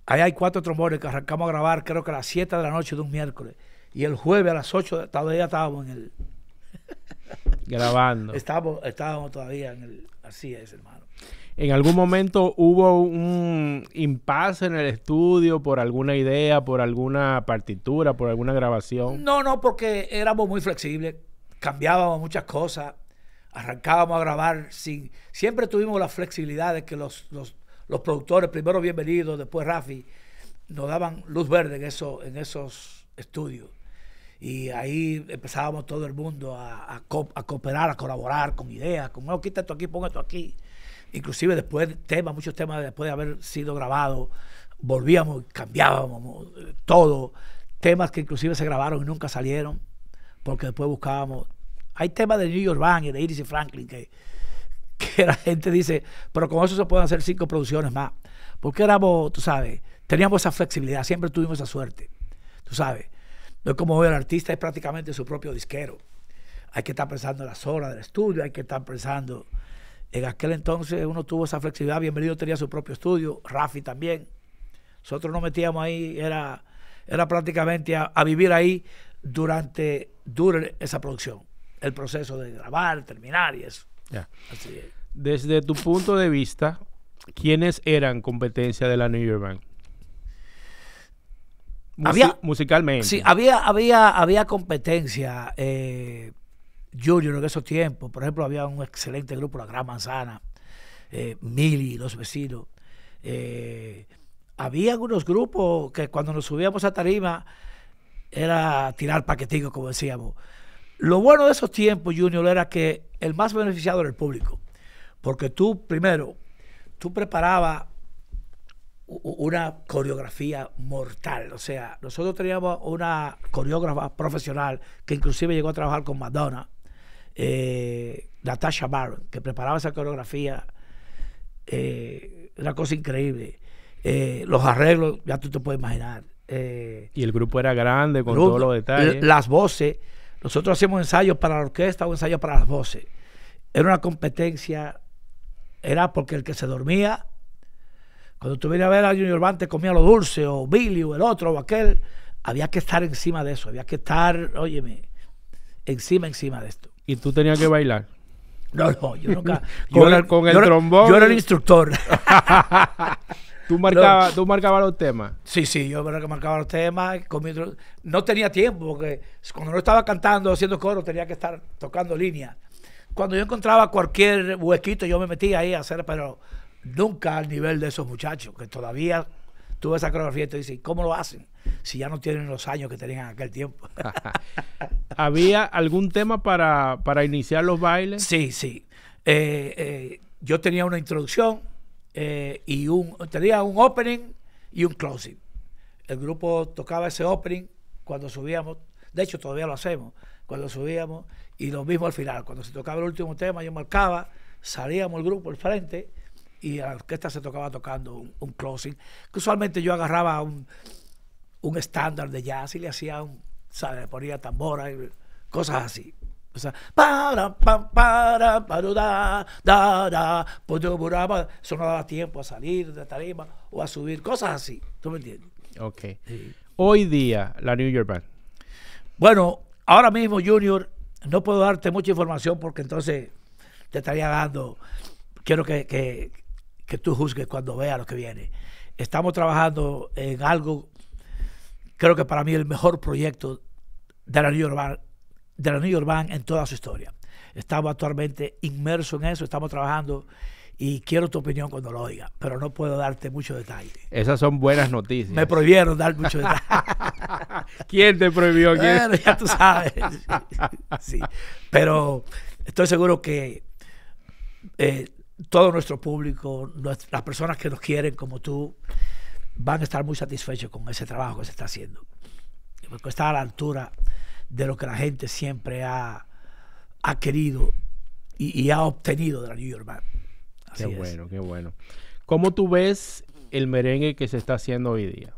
Ahí hay cuatro trombones que arrancamos a grabar, creo que a las 7 de la noche de un miércoles. Y el jueves a las 8 todavía estábamos en el. Grabando. estábamos, estábamos todavía en el. Así es, hermano. ¿En algún momento hubo un impasse en el estudio por alguna idea, por alguna partitura, por alguna grabación? No, no, porque éramos muy flexibles, cambiábamos muchas cosas, arrancábamos a grabar sin... Siempre tuvimos la flexibilidad de que los, productores, primero bienvenidos, después Rafi, nos daban luz verde en, eso, en esos estudios. Y ahí empezábamos todo el mundo a, a, cooperar, a colaborar con ideas, como no, quita esto aquí, ponga esto aquí inclusive después temas, muchos temas después de haber sido grabados, volvíamos, cambiábamos eh, todo, temas que inclusive se grabaron y nunca salieron, porque después buscábamos. Hay temas de New York Band y de Iris y Franklin que, que la gente dice, pero con eso se pueden hacer cinco producciones más. Porque éramos, tú sabes, teníamos esa flexibilidad, siempre tuvimos esa suerte, tú sabes. No es como el artista es prácticamente su propio disquero. Hay que estar pensando en las horas del estudio, hay que estar pensando en aquel entonces uno tuvo esa flexibilidad, bienvenido tenía su propio estudio, Rafi también. Nosotros nos metíamos ahí, era, era prácticamente a, vivir ahí durante esa producción, el proceso de grabar, terminar y eso. Desde tu punto de vista, ¿quiénes eran competencia de la New York Band? musicalmente. Sí, había, había, había competencia. Eh, Junior en esos tiempos. Por ejemplo, había un excelente grupo, La Gran Manzana, eh, Mili, Los Vecinos. Eh, había algunos grupos que cuando nos subíamos a tarima era tirar paquetitos como decíamos. Lo bueno de esos tiempos, Junior, era que el más beneficiado era el público. Porque tú, primero, tú preparabas una coreografía mortal. O sea, nosotros teníamos una coreógrafa profesional que inclusive llegó a trabajar con Madonna. Eh, Natasha Barron, que preparaba esa coreografía, era eh, una cosa increíble. Eh, los arreglos, ya tú te puedes imaginar. y el grupo era grande con todos los detalles. Las voces, nosotros hacíamos ensayos para la orquesta o ensayos para las voces. Era una competencia, era porque el que se dormía, cuando tú venías a ver a Junior Bante comía lo dulce, o Billy, o el otro, o aquel, había que estar encima de eso, había que estar, óyeme, encima, encima de esto y tú tenías que bailar. No, no, yo nunca. yo era con el trombón. yo era el instructor. ¿Tú marcabas marcaba los temas? Sí, sí, yo que marcaba los temas. no tenía tiempo, porque cuando no estaba cantando, haciendo coro, tenía que estar tocando líneas. Cuando yo encontraba cualquier huequito, yo me metía ahí a hacer, pero nunca al nivel de esos muchachos, que todavía tú ves esa coreografía y te dices, ¿cómo lo hacen? Si ya no tienen los años que tenían en aquel tiempo. ¿Había algún tema para, iniciar los bailes? Sí, sí. Eh, eh, yo tenía una introducción eh, y un, tenía un opening y un closing. El grupo tocaba ese opening cuando subíamos, de hecho todavía lo hacemos, cuando subíamos y lo mismo al final. Cuando se tocaba el último tema yo marcaba, salíamos el grupo al frente y la orquesta se tocaba tocando un, un closing, que usualmente yo agarraba un, estándar de jazz y le hacía un, sabe, ponía tambora y cosas así. O sea, para, pues eso no daba tiempo a salir de tarima o a subir, cosas así. ¿Tú me entiendes? Ok. Hoy día, la New York Band. Bueno, ahora mismo, Junior, no puedo darte mucha información porque entonces te estaría dando. Quiero que, que tú juzgues cuando veas lo que viene. Estamos trabajando en algo, creo que para mí el mejor proyecto de la New York de la New en toda su historia. Estamos actualmente inmersos en eso, estamos trabajando y quiero tu opinión cuando lo oiga, pero no puedo darte mucho detalle. Esas son buenas noticias. Me prohibieron dar mucho detalle. ¿Quién te prohibió? ya tú sabes. Pero estoy seguro que eh, todo nuestro público, las personas que nos quieren como tú, van a estar muy satisfechos con ese trabajo que se está haciendo. Porque está a la altura de lo que la gente siempre ha, ha querido y, ha obtenido de la New York qué bueno, qué bueno. ¿Cómo tú ves el merengue que se está haciendo hoy día?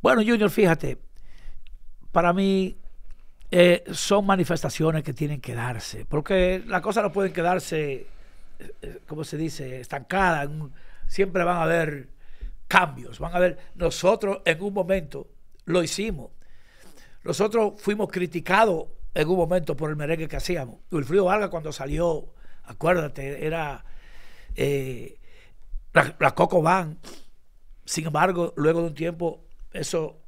Bueno, Junior, fíjate, para mí eh, son manifestaciones que tienen que darse, porque las cosas no pueden quedarse eh, ¿cómo se dice?, estancada, siempre van a haber cambios, van a haber, nosotros en un momento lo hicimos, nosotros fuimos criticados en un momento por el merengue que hacíamos. frío Vargas cuando salió, acuérdate, era eh, la, Coco Van. Sin embargo, luego de un tiempo, eso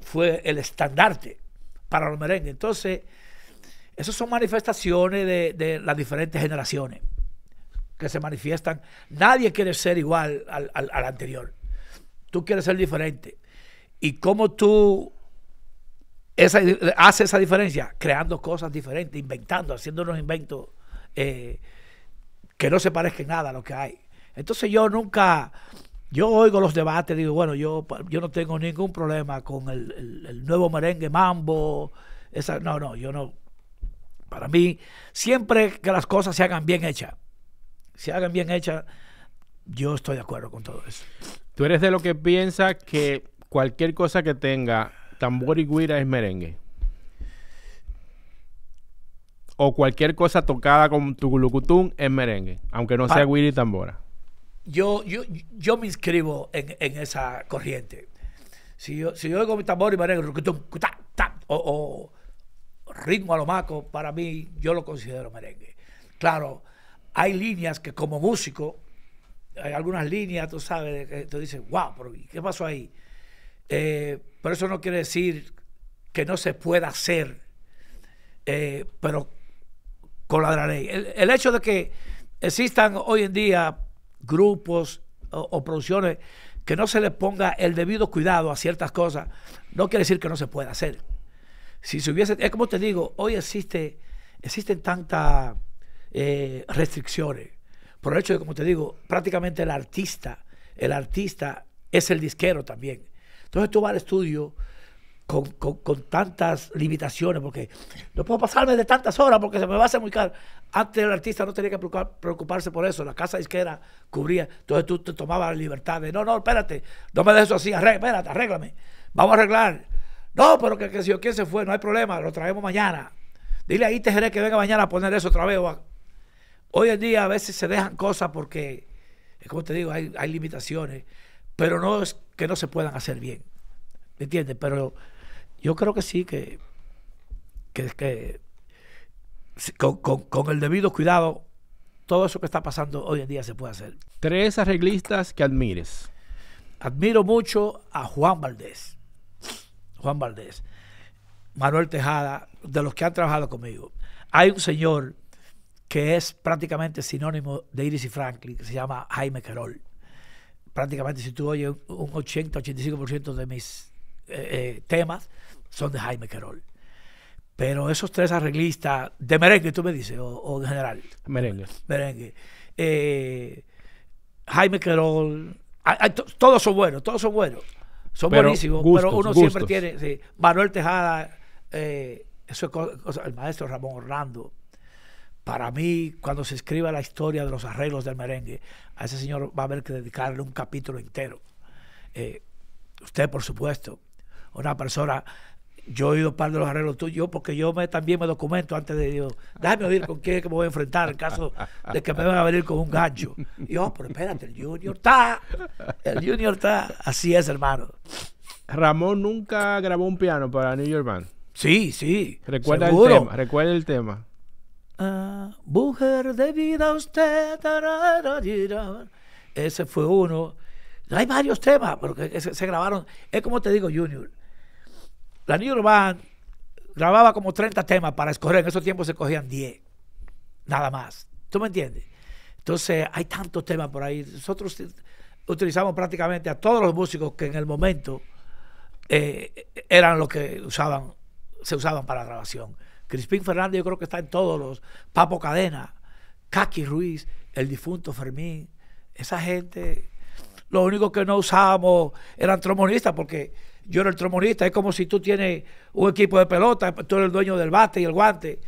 fue el estandarte para los merengues. Entonces, esas son manifestaciones de las diferentes generaciones que se manifiestan. Nadie quiere ser igual al, anterior. Tú quieres ser diferente. ¿Y cómo tú esa, hace esa diferencia? Creando cosas diferentes, inventando, haciendo unos inventos eh, que no se parezcan nada a lo que hay. Entonces yo nunca, yo oigo los debates, digo, bueno, yo, yo no tengo ningún problema con el, nuevo merengue mambo. Esa, no, no, yo no. Para mí, siempre que las cosas se hagan bien hechas, si hagan bien hechas, yo estoy de acuerdo con todo eso. ¿Tú eres de lo que piensa que cualquier cosa que tenga tambor y guira es merengue? O cualquier cosa tocada con tu gulucutún es merengue, aunque no sea guira y tambora. Yo, yo, me inscribo en, esa corriente. Si yo, si yo oigo mi tambor y merengue, o, o ritmo a lo maco, para mí yo lo considero merengue. Claro, hay líneas que como músico, hay algunas líneas, tú sabes, que tú dices, wow, pero ¿qué pasó ahí? Eh, pero eso no quiere decir que no se pueda hacer, eh, pero con la ley. El, hecho de que existan hoy en día grupos o, producciones que no se les ponga el debido cuidado a ciertas cosas, no quiere decir que no se pueda hacer. Si se hubiese, es como te digo, hoy existe, existen tantas eh, restricciones. Por el hecho de, como te digo, prácticamente el artista, el artista es el disquero también. Entonces tú vas al estudio con, tantas limitaciones, porque no puedo pasarme de tantas horas porque se me va a hacer muy caro. Antes el artista no tenía que preocuparse por eso, la casa disquera cubría, entonces tú te tomabas la libertad de, no, no, espérate, no me dejes eso así, espérate, arréglame, vamos a arreglar. No, pero que, si quién se fue, no hay problema, lo traemos mañana. Dile ahí ITGR que venga mañana a poner eso otra vez o a Hoy en día a veces se dejan cosas porque, eh, como te digo, hay, limitaciones, pero no es que no se puedan hacer bien. ¿Me entiendes? Pero yo creo que sí, que, con, con, el debido cuidado, todo eso que está pasando hoy en día se puede hacer. Tres arreglistas que admires. Admiro mucho a Juan Valdés. Juan Valdés. Manuel Tejada, de los que han trabajado conmigo. Hay un señor que es prácticamente sinónimo de Iris y Franklin, que se llama Jaime Querol. Prácticamente si tú oyes un 80-85% de mis eh, eh, temas son de Jaime carol Pero esos tres arreglistas de merengue, tú me dices, o, en general. Merengue. Merengue. Eh, Jaime Querol. todos son buenos, todos son buenos. Son buenísimos, pero uno siempre tiene. Manuel Tejada, el maestro Ramón Orlando para mí, cuando se escriba la historia de los arreglos del merengue, a ese señor va a haber que dedicarle un capítulo entero. Eh, usted, por supuesto, una persona, yo he oído un par de los arreglos tuyos, porque yo también me documento antes de, Dios, déjame oír con quién es que me voy a enfrentar en caso de que me van a venir con un gancho. yo, pero espérate, el Junior está, el Junior está, así es, hermano. Ramón nunca grabó un piano para New York Band. Sí, sí. Recuerda el tema, recuerda el tema. Ah, de vida usted. Ese fue uno. Hay varios temas, pero se, grabaron. Es como te digo, Junior. La New York grababa como 30 temas para escoger. En esos tiempos se cogían 10. Nada más. ¿Tú me entiendes? Entonces, hay tantos temas por ahí. Nosotros utilizamos prácticamente a todos los músicos que en el momento eh, eran los que usaban, se usaban para la grabación. Crispín Fernández yo creo que está en todos los, Papo Cadena, Kaki Ruiz, el difunto Fermín, esa gente, lo único que no usábamos eran trombonistas porque yo era el trombonista, es como si tú tienes un equipo de pelota, tú eres el dueño del bate y el guante.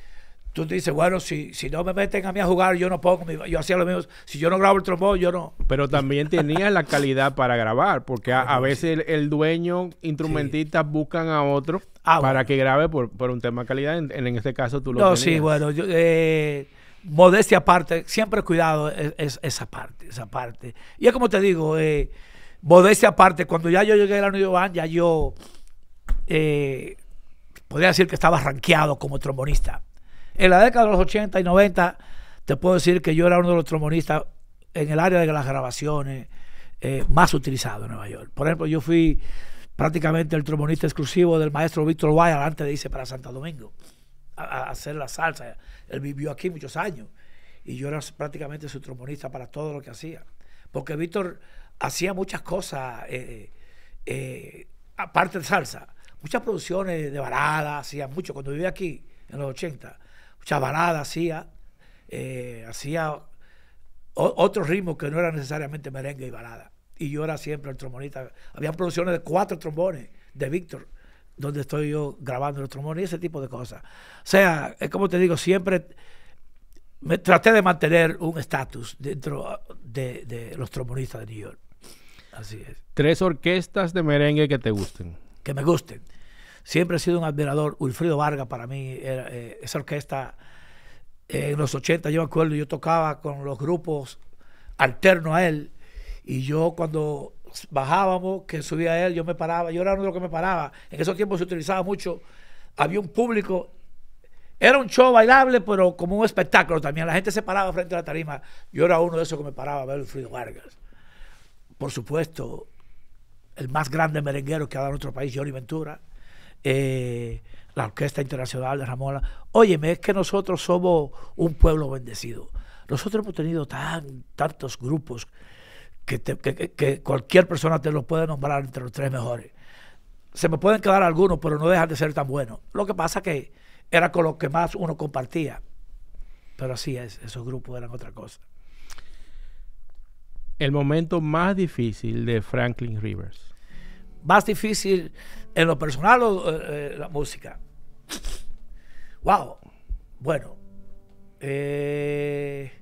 Tú te dices, bueno, si, si no me meten a mí a jugar, yo no pongo, yo hacía lo mismo, si yo no grabo el trombón, yo no. Pero también tenía la calidad para grabar, porque a, veces el, dueño instrumentista buscan a otro Ah, para que grabe por, un tema de calidad. En, este caso tú lo No, sí, bueno, eh, modestia aparte, siempre cuidado e, es, esa parte, esa parte. Y es como te digo, eh, modestia aparte, cuando ya yo llegué a la New York, ya yo eh, podría decir que estaba rankeado como trombonista. En la década de los 80 y 90, te puedo decir que yo era uno de los trombonistas en el área de las grabaciones eh, más utilizado en Nueva York. Por ejemplo, yo fui prácticamente el trombonista exclusivo del maestro Víctor wyler antes de irse para Santo Domingo a, hacer la salsa. Él vivió aquí muchos años y yo era prácticamente su trombonista para todo lo que hacía. Porque Víctor hacía muchas cosas, eh, eh, aparte de salsa, muchas producciones de balada, hacía mucho. Cuando vivía aquí, en los 80, muchas baladas hacía, eh, hacía otros ritmos que no eran necesariamente merengue y balada y yo era siempre el trombonista. Había producciones de cuatro trombones de Víctor, donde estoy yo grabando los trombones y ese tipo de cosas. O sea, es como te digo, siempre me traté de mantener un estatus dentro de, los trombonistas de New York. Así es. Tres orquestas de merengue que te gusten. Que me gusten. Siempre he sido un admirador. Wilfrido Vargas para mí, eh, esa orquesta eh, en los 80, yo me acuerdo, yo tocaba con los grupos alternos a él y yo cuando bajábamos, que subía él, yo me paraba, yo era uno de los que me paraba. En esos tiempos se utilizaba mucho, había un público, era un show bailable, pero como un espectáculo también. La gente se paraba frente a la tarima. Yo era uno de esos que me paraba a ver Frido Vargas. Por supuesto, el más grande merenguero que ha dado nuestro país, Johnny Ventura. Eh, la Orquesta Internacional de Ramola. Óyeme, es que nosotros somos un pueblo bendecido. Nosotros hemos tenido tan, tantos grupos que, cualquier persona te los puede nombrar entre los tres mejores. Se me pueden quedar algunos, pero no dejan de ser tan buenos. Lo que pasa que era con lo que más uno compartía. Pero así es, esos grupos eran otra cosa. El momento más difícil de Franklin Rivers. Más difícil en lo personal o eh, eh, la música. Wow. Bueno. Eh,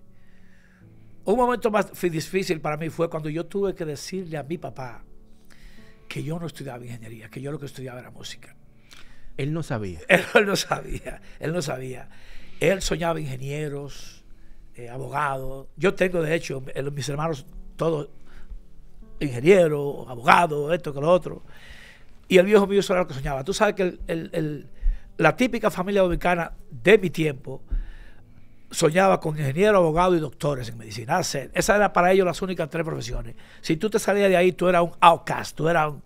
un momento más difícil para mí fue cuando yo tuve que decirle a mi papá que yo no estudiaba ingeniería, que yo lo que estudiaba era música. Él no sabía. Él, no sabía, él no sabía. Él soñaba ingenieros, eh, abogados. Yo tengo, de hecho, mis hermanos todos ingenieros, abogados, esto que lo otro. Y el viejo mío lo que soñaba. Tú sabes que la típica familia dominicana de mi tiempo soñaba con ingeniero, abogado y doctores en medicina. Esa era para ellos las únicas tres profesiones. Si tú te salías de ahí, tú eras un outcast, tú eras un...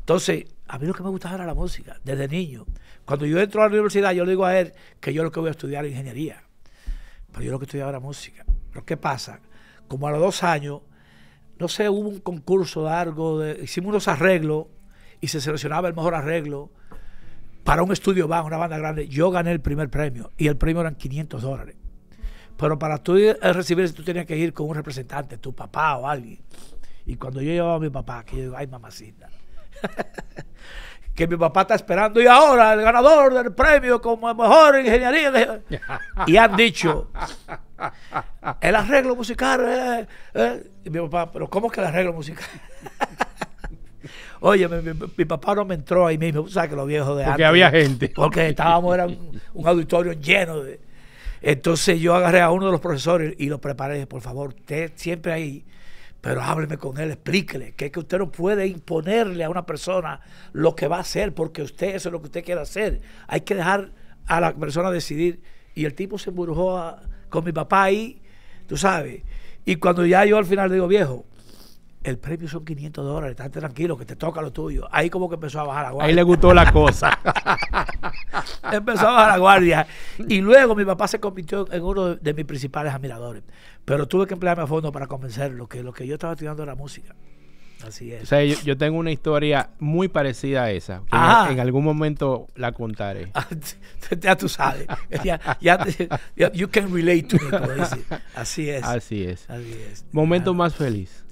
Entonces, a mí lo que me gustaba era la música, desde niño. Cuando yo entro a la universidad, yo le digo a él que yo lo que voy a estudiar es ingeniería. Pero yo lo que estudiaba era música. Pero ¿qué pasa? Como a los dos años, no sé, hubo un concurso largo, de, hicimos unos arreglos y se seleccionaba el mejor arreglo para un estudio bajo, una banda grande. Yo gané el primer premio y el premio eran 500 dólares. Pero para tú recibir, tú tenías que ir con un representante, tu papá o alguien. Y cuando yo llevaba a mi papá, que yo digo, ay, mamacita. que mi papá está esperando y ahora el ganador del premio como mejor ingeniería y han dicho el arreglo musical eh, eh". y mi papá pero cómo que el arreglo musical Oye, mi, papá no me entró ahí mismo, sabes que los viejos de porque antes. Porque había gente. Porque estábamos, era un auditorio lleno de, entonces yo agarré a uno de los profesores y lo preparé. por favor, usted siempre ahí, pero hábleme con él, explíquele que es que usted no puede imponerle a una persona lo que va a hacer, porque usted eso es lo que usted quiere hacer. Hay que dejar a la persona decidir. Y el tipo se embrujó ah, con mi papá ahí, tú sabes. Y cuando ya yo al final digo, viejo, el premio son 500 dólares, Estás tranquilo, que te toca lo tuyo. Ahí como que empezó a bajar la guardia. Ahí le gustó la cosa. empezó a bajar la guardia. Y luego mi papá se convirtió en uno de, mis principales admiradores. Pero tuve que emplearme a fondo para convencerlo que lo que yo estaba estudiando era música. Así es. O sea, yo, tengo una historia muy parecida a esa. Ah. en, algún momento la contaré. ya tú sabes. ya, ya, you can relate to Así es. Así es. Así es. Momento más feliz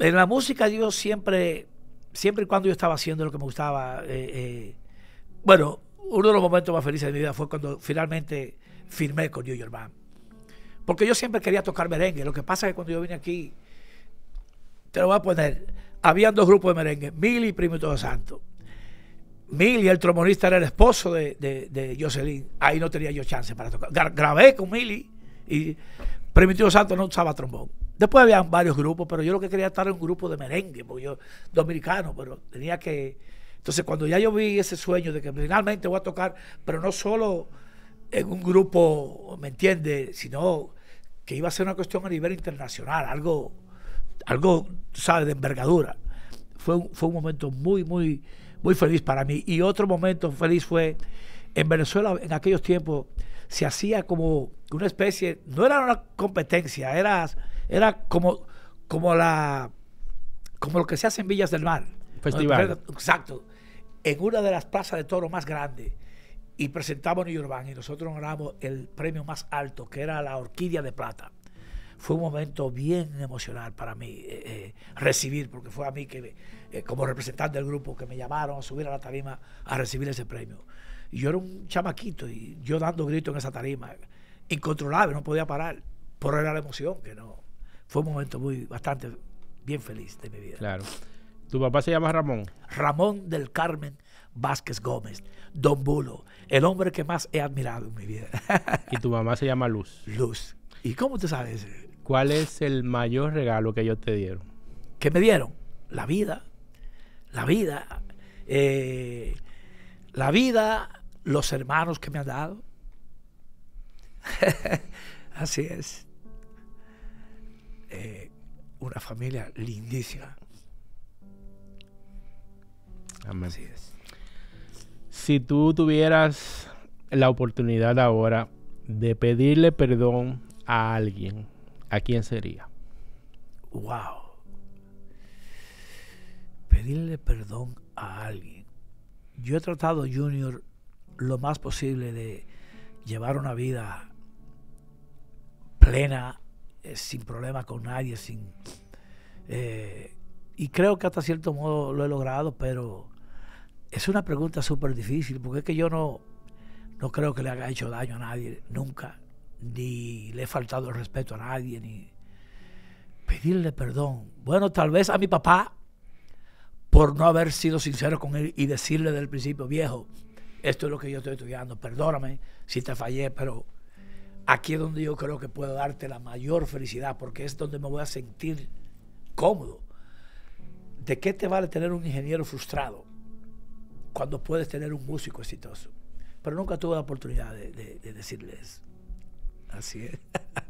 en la música yo siempre, siempre y cuando yo estaba haciendo lo que me gustaba, eh, eh, bueno, uno de los momentos más felices de mi vida fue cuando finalmente firmé con New York Porque yo siempre quería tocar merengue. Lo que pasa es que cuando yo vine aquí, te lo voy a poner, habían dos grupos de merengue, Mil y Primitivo Santo. Mil el trombonista era el esposo de, Jocelyn. Ahí no tenía yo chance para tocar. grabé con Mili y Primitivo Santo no usaba trombón. Después había varios grupos, pero yo lo que quería estar en un grupo de merengue, porque yo, dominicano, pero tenía que. Entonces, cuando ya yo vi ese sueño de que finalmente voy a tocar, pero no solo en un grupo, ¿me entiendes? Sino que iba a ser una cuestión a nivel internacional, algo, algo ¿sabes?, de envergadura. Fue fue un momento muy, muy, muy feliz para mí. Y otro momento feliz fue en Venezuela, en aquellos tiempos, se hacía como una especie, no era una competencia, era era como, como, la, como lo que se hace en Villas del Mar. Festival. exacto. En una de las plazas de toro más grandes. Y presentamos New Urban y nosotros ganamos el premio más alto, que era la Orquídea de Plata. Fue un momento bien emocional para mí eh, eh, recibir, porque fue a mí que, eh, como representante del grupo, que me llamaron a subir a la tarima a recibir ese premio. Y yo era un chamaquito y yo dando gritos en esa tarima, incontrolable, no podía parar, por era la emoción que no, fue un momento muy bastante bien feliz de mi vida. Claro. ¿Tu papá se llama Ramón? Ramón del Carmen Vázquez Gómez, Don Bulo, el hombre que más he admirado en mi vida. ¿Y tu mamá se llama Luz? Luz. ¿Y cómo te sabes? ¿Cuál es el mayor regalo que ellos te dieron? ¿Qué me dieron? La vida. La vida. Eh, la vida, los hermanos que me han dado. Así es. Eh, una familia lindísima. Amén. Así Si tú tuvieras la oportunidad ahora de pedirle perdón a alguien, ¿a quién sería? Wow. Pedirle perdón a alguien. Yo he tratado, Junior, lo más posible de llevar una vida plena, eh, sin problema con nadie, sin... Eh, y creo que hasta cierto modo lo he logrado, pero es una pregunta súper difícil, porque es que yo no, no creo que le haya hecho daño a nadie, nunca, ni le he faltado el respeto a nadie, ni pedirle perdón. Bueno, tal vez a mi papá, por no haber sido sincero con él y decirle desde el principio, viejo, esto es lo que yo estoy estudiando, perdóname si te fallé, pero aquí es donde yo creo que puedo darte la mayor felicidad, porque es donde me voy a sentir cómodo. ¿De qué te vale tener un ingeniero frustrado cuando puedes tener un músico exitoso? Pero nunca tuve la oportunidad de, decirles. Así es.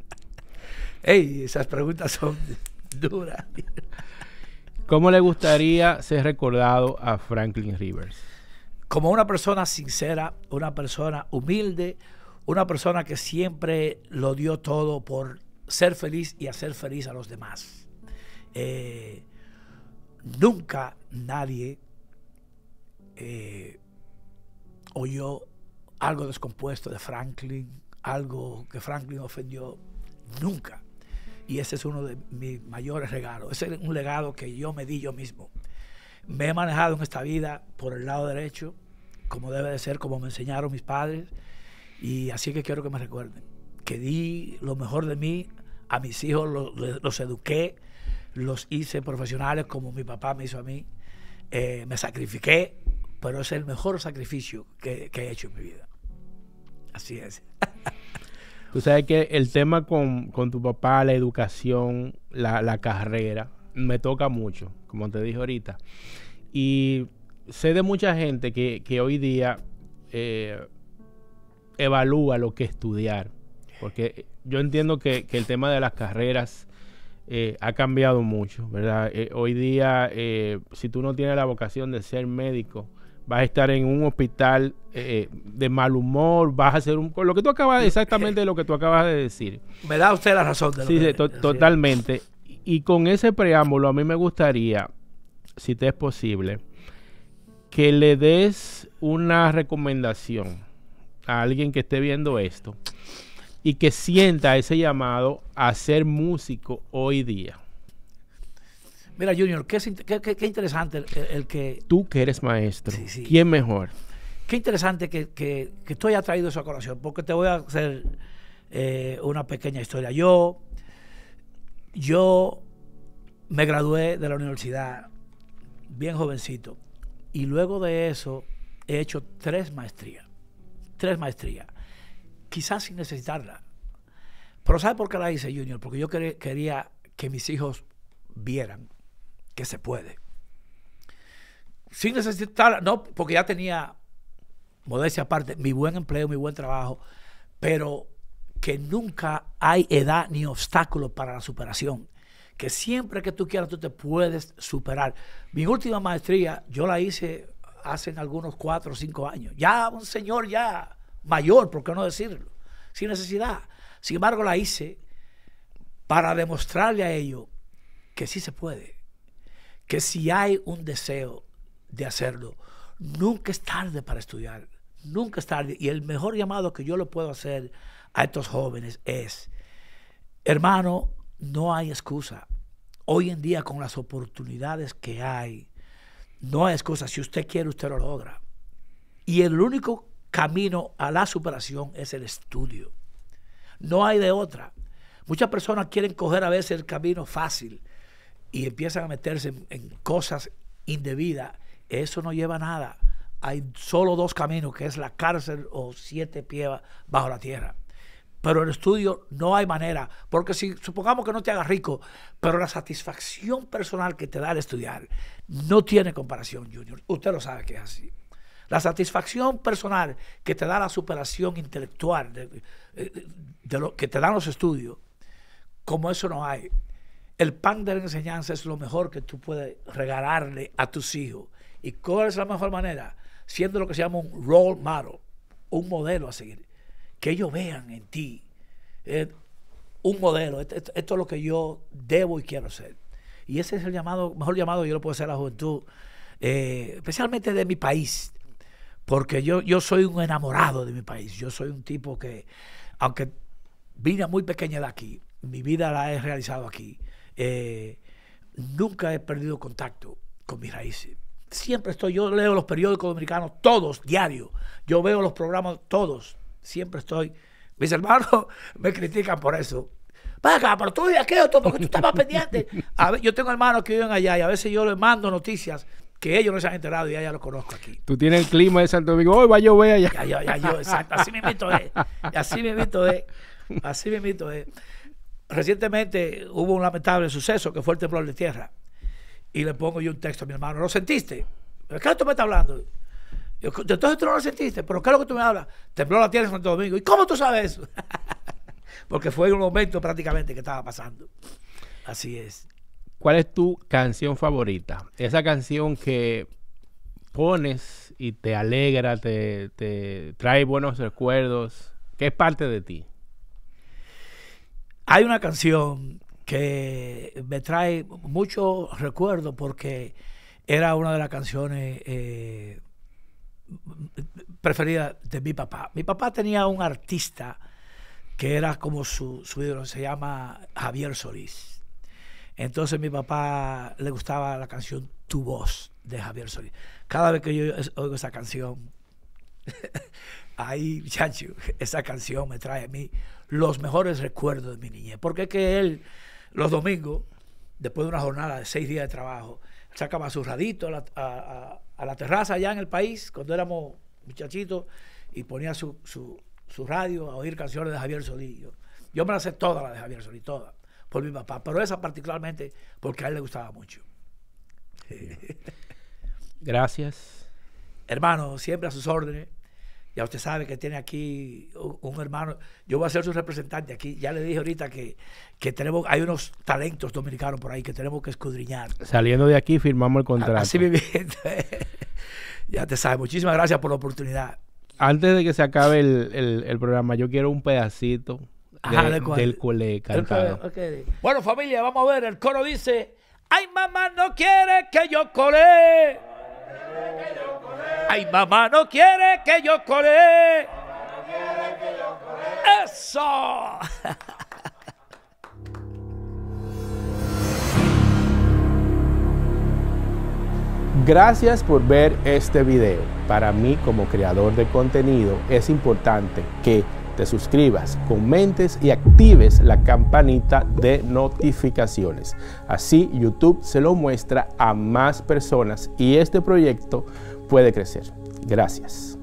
Ey, esas preguntas son duras. ¿Cómo le gustaría ser recordado a Franklin Rivers? Como una persona sincera, una persona humilde, una persona que siempre lo dio todo por ser feliz y hacer feliz a los demás. Eh, nunca nadie eh, oyó algo descompuesto de Franklin, algo que Franklin ofendió, nunca. Y ese es uno de mis mayores regalos. Ese es un legado que yo me di yo mismo. Me he manejado en esta vida por el lado derecho, como debe de ser, como me enseñaron mis padres y así que quiero que me recuerden que di lo mejor de mí, a mis hijos los, eduqué, los hice profesionales como mi papá me hizo a mí, eh, me sacrifiqué, pero es el mejor sacrificio que, he hecho en mi vida. Así es. Tú sabes que el tema con, tu papá, la educación, la, carrera, me toca mucho, como te dije ahorita. Y sé de mucha gente que, que hoy día eh, evalúa lo que estudiar. Porque yo entiendo que, el tema de las carreras eh, ha cambiado mucho, ¿verdad? Eh, hoy día, eh, si tú no tienes la vocación de ser médico, vas a estar en un hospital de mal humor, vas a hacer un... Lo que tú acabas, exactamente lo que tú acabas de decir. Me da usted la razón. sí, totalmente. Y con ese preámbulo, a mí me gustaría, si te es posible, que le des una recomendación a alguien que esté viendo esto y que sienta ese llamado a ser músico hoy día. Mira, Junior, qué, interesante el, que... Tú que eres maestro, ¿quién mejor? Qué interesante que, que, que tú hayas traído esa colación, porque te voy a hacer eh, una pequeña historia. Yo, yo me gradué de la universidad bien jovencito y luego de eso he hecho tres maestrías tres maestrías, quizás sin necesitarla. Pero ¿sabe por qué la hice, Junior? Porque yo quería que mis hijos vieran que se puede. Sin necesitarla, no, porque ya tenía, modestia aparte, mi buen empleo, mi buen trabajo, pero que nunca hay edad ni obstáculo para la superación. Que siempre que tú quieras, tú te puedes superar. Mi última maestría, yo la hice hacen algunos cuatro o cinco años. Ya un señor ya mayor, por qué no decirlo, sin necesidad. Sin embargo, la hice para demostrarle a ellos que sí se puede, que si hay un deseo de hacerlo, nunca es tarde para estudiar, nunca es tarde. Y el mejor llamado que yo le puedo hacer a estos jóvenes es, hermano, no hay excusa. Hoy en día con las oportunidades que hay, no hay excusa. Si usted quiere, usted lo logra. Y el único camino a la superación es el estudio. No hay de otra. Muchas personas quieren coger a veces el camino fácil y empiezan a meterse en, cosas indebidas. Eso no lleva a nada. Hay solo dos caminos, que es la cárcel o siete pies bajo la tierra pero el estudio no hay manera. Porque si supongamos que no te hagas rico, pero la satisfacción personal que te da el estudiar no tiene comparación, Junior. Usted lo sabe que es así. La satisfacción personal que te da la superación intelectual eh, lo que te dan los estudios, como eso no hay. El pan de la enseñanza es lo mejor que tú puedes regalarle a tus hijos. ¿Y cuál es la mejor manera? Siendo lo que se llama un role model, un modelo a seguir que ellos vean en ti eh, un modelo. Esto, es lo que yo debo y quiero ser. Y ese es el llamado, mejor llamado yo lo puedo hacer a la juventud, eh, especialmente de mi país, porque yo, yo soy un enamorado de mi país. Yo soy un tipo que, aunque vine muy pequeña de aquí, mi vida la he realizado aquí, eh, nunca he perdido contacto con mis raíces siempre estoy, yo leo los periódicos dominicanos todos, diario. Yo veo los programas todos. Siempre estoy. Mis hermanos me critican por eso. Vaga, pero tú y aquello, porque tú estás más pendiente. yo tengo hermanos que viven allá y a veces yo les mando noticias que ellos no se han enterado y ya, lo conozco aquí. Tú tienes el clima de Santo Domingo, hoy va a llover allá. Ya, ya, ya, yo, exacto. Así me invito es. Así me invito es. Así me invito es. Recientemente hubo un lamentable suceso que fue el temblor de tierra. Y le pongo yo un texto a mi hermano, ¿lo sentiste? ¿Qué tú me estás hablando? entonces tú no lo sentiste, pero ¿qué es lo que tú me hablas? Tembló la tierra en Santo Domingo. ¿Y cómo tú sabes eso? Porque fue un momento prácticamente que estaba pasando. Así es. ¿Cuál es tu canción favorita? Esa canción que pones y te alegra, te, trae buenos recuerdos, que es parte de ti. Hay una canción que me trae muchos recuerdos porque era una de las canciones eh, preferida de mi papá. Mi papá tenía un artista que era como su, su ídolo, se llama Javier Solís. Entonces mi papá le gustaba la canción Tu voz de Javier Solís. Cada vez que yo oigo esa canción, ahí, chancho, esa canción me trae a mí los mejores recuerdos de mi niñez. Porque es que él, los domingos, después de una jornada de seis días de trabajo, sacaba su radito a a la terraza allá en el país, cuando éramos muchachitos, y ponía su, radio a oír canciones de Javier Solillo. Yo, me las sé todas las de Javier Solís, todas, por mi papá, pero esa particularmente porque a él le gustaba mucho. Gracias. Hermano, siempre a sus órdenes usted sabe que tiene aquí un, hermano. Yo voy a ser su representante aquí. Ya le dije ahorita que, tenemos, hay unos talentos dominicanos por ahí que tenemos que escudriñar. Saliendo de aquí firmamos el contrato. Así viviendo. ya te sabe. Muchísimas gracias por la oportunidad. Antes de que se acabe el, programa, yo quiero un pedacito del cole cantado. Bueno, familia, vamos a ver. El coro dice: Ay, mamá, no quiere que yo cole. Ay, mamá no quiere que yo cole. Eso. Gracias por ver este video. Para mí como creador de contenido es importante que te suscribas, comentes y actives la campanita de notificaciones. Así YouTube se lo muestra a más personas y este proyecto puede crecer. Gracias.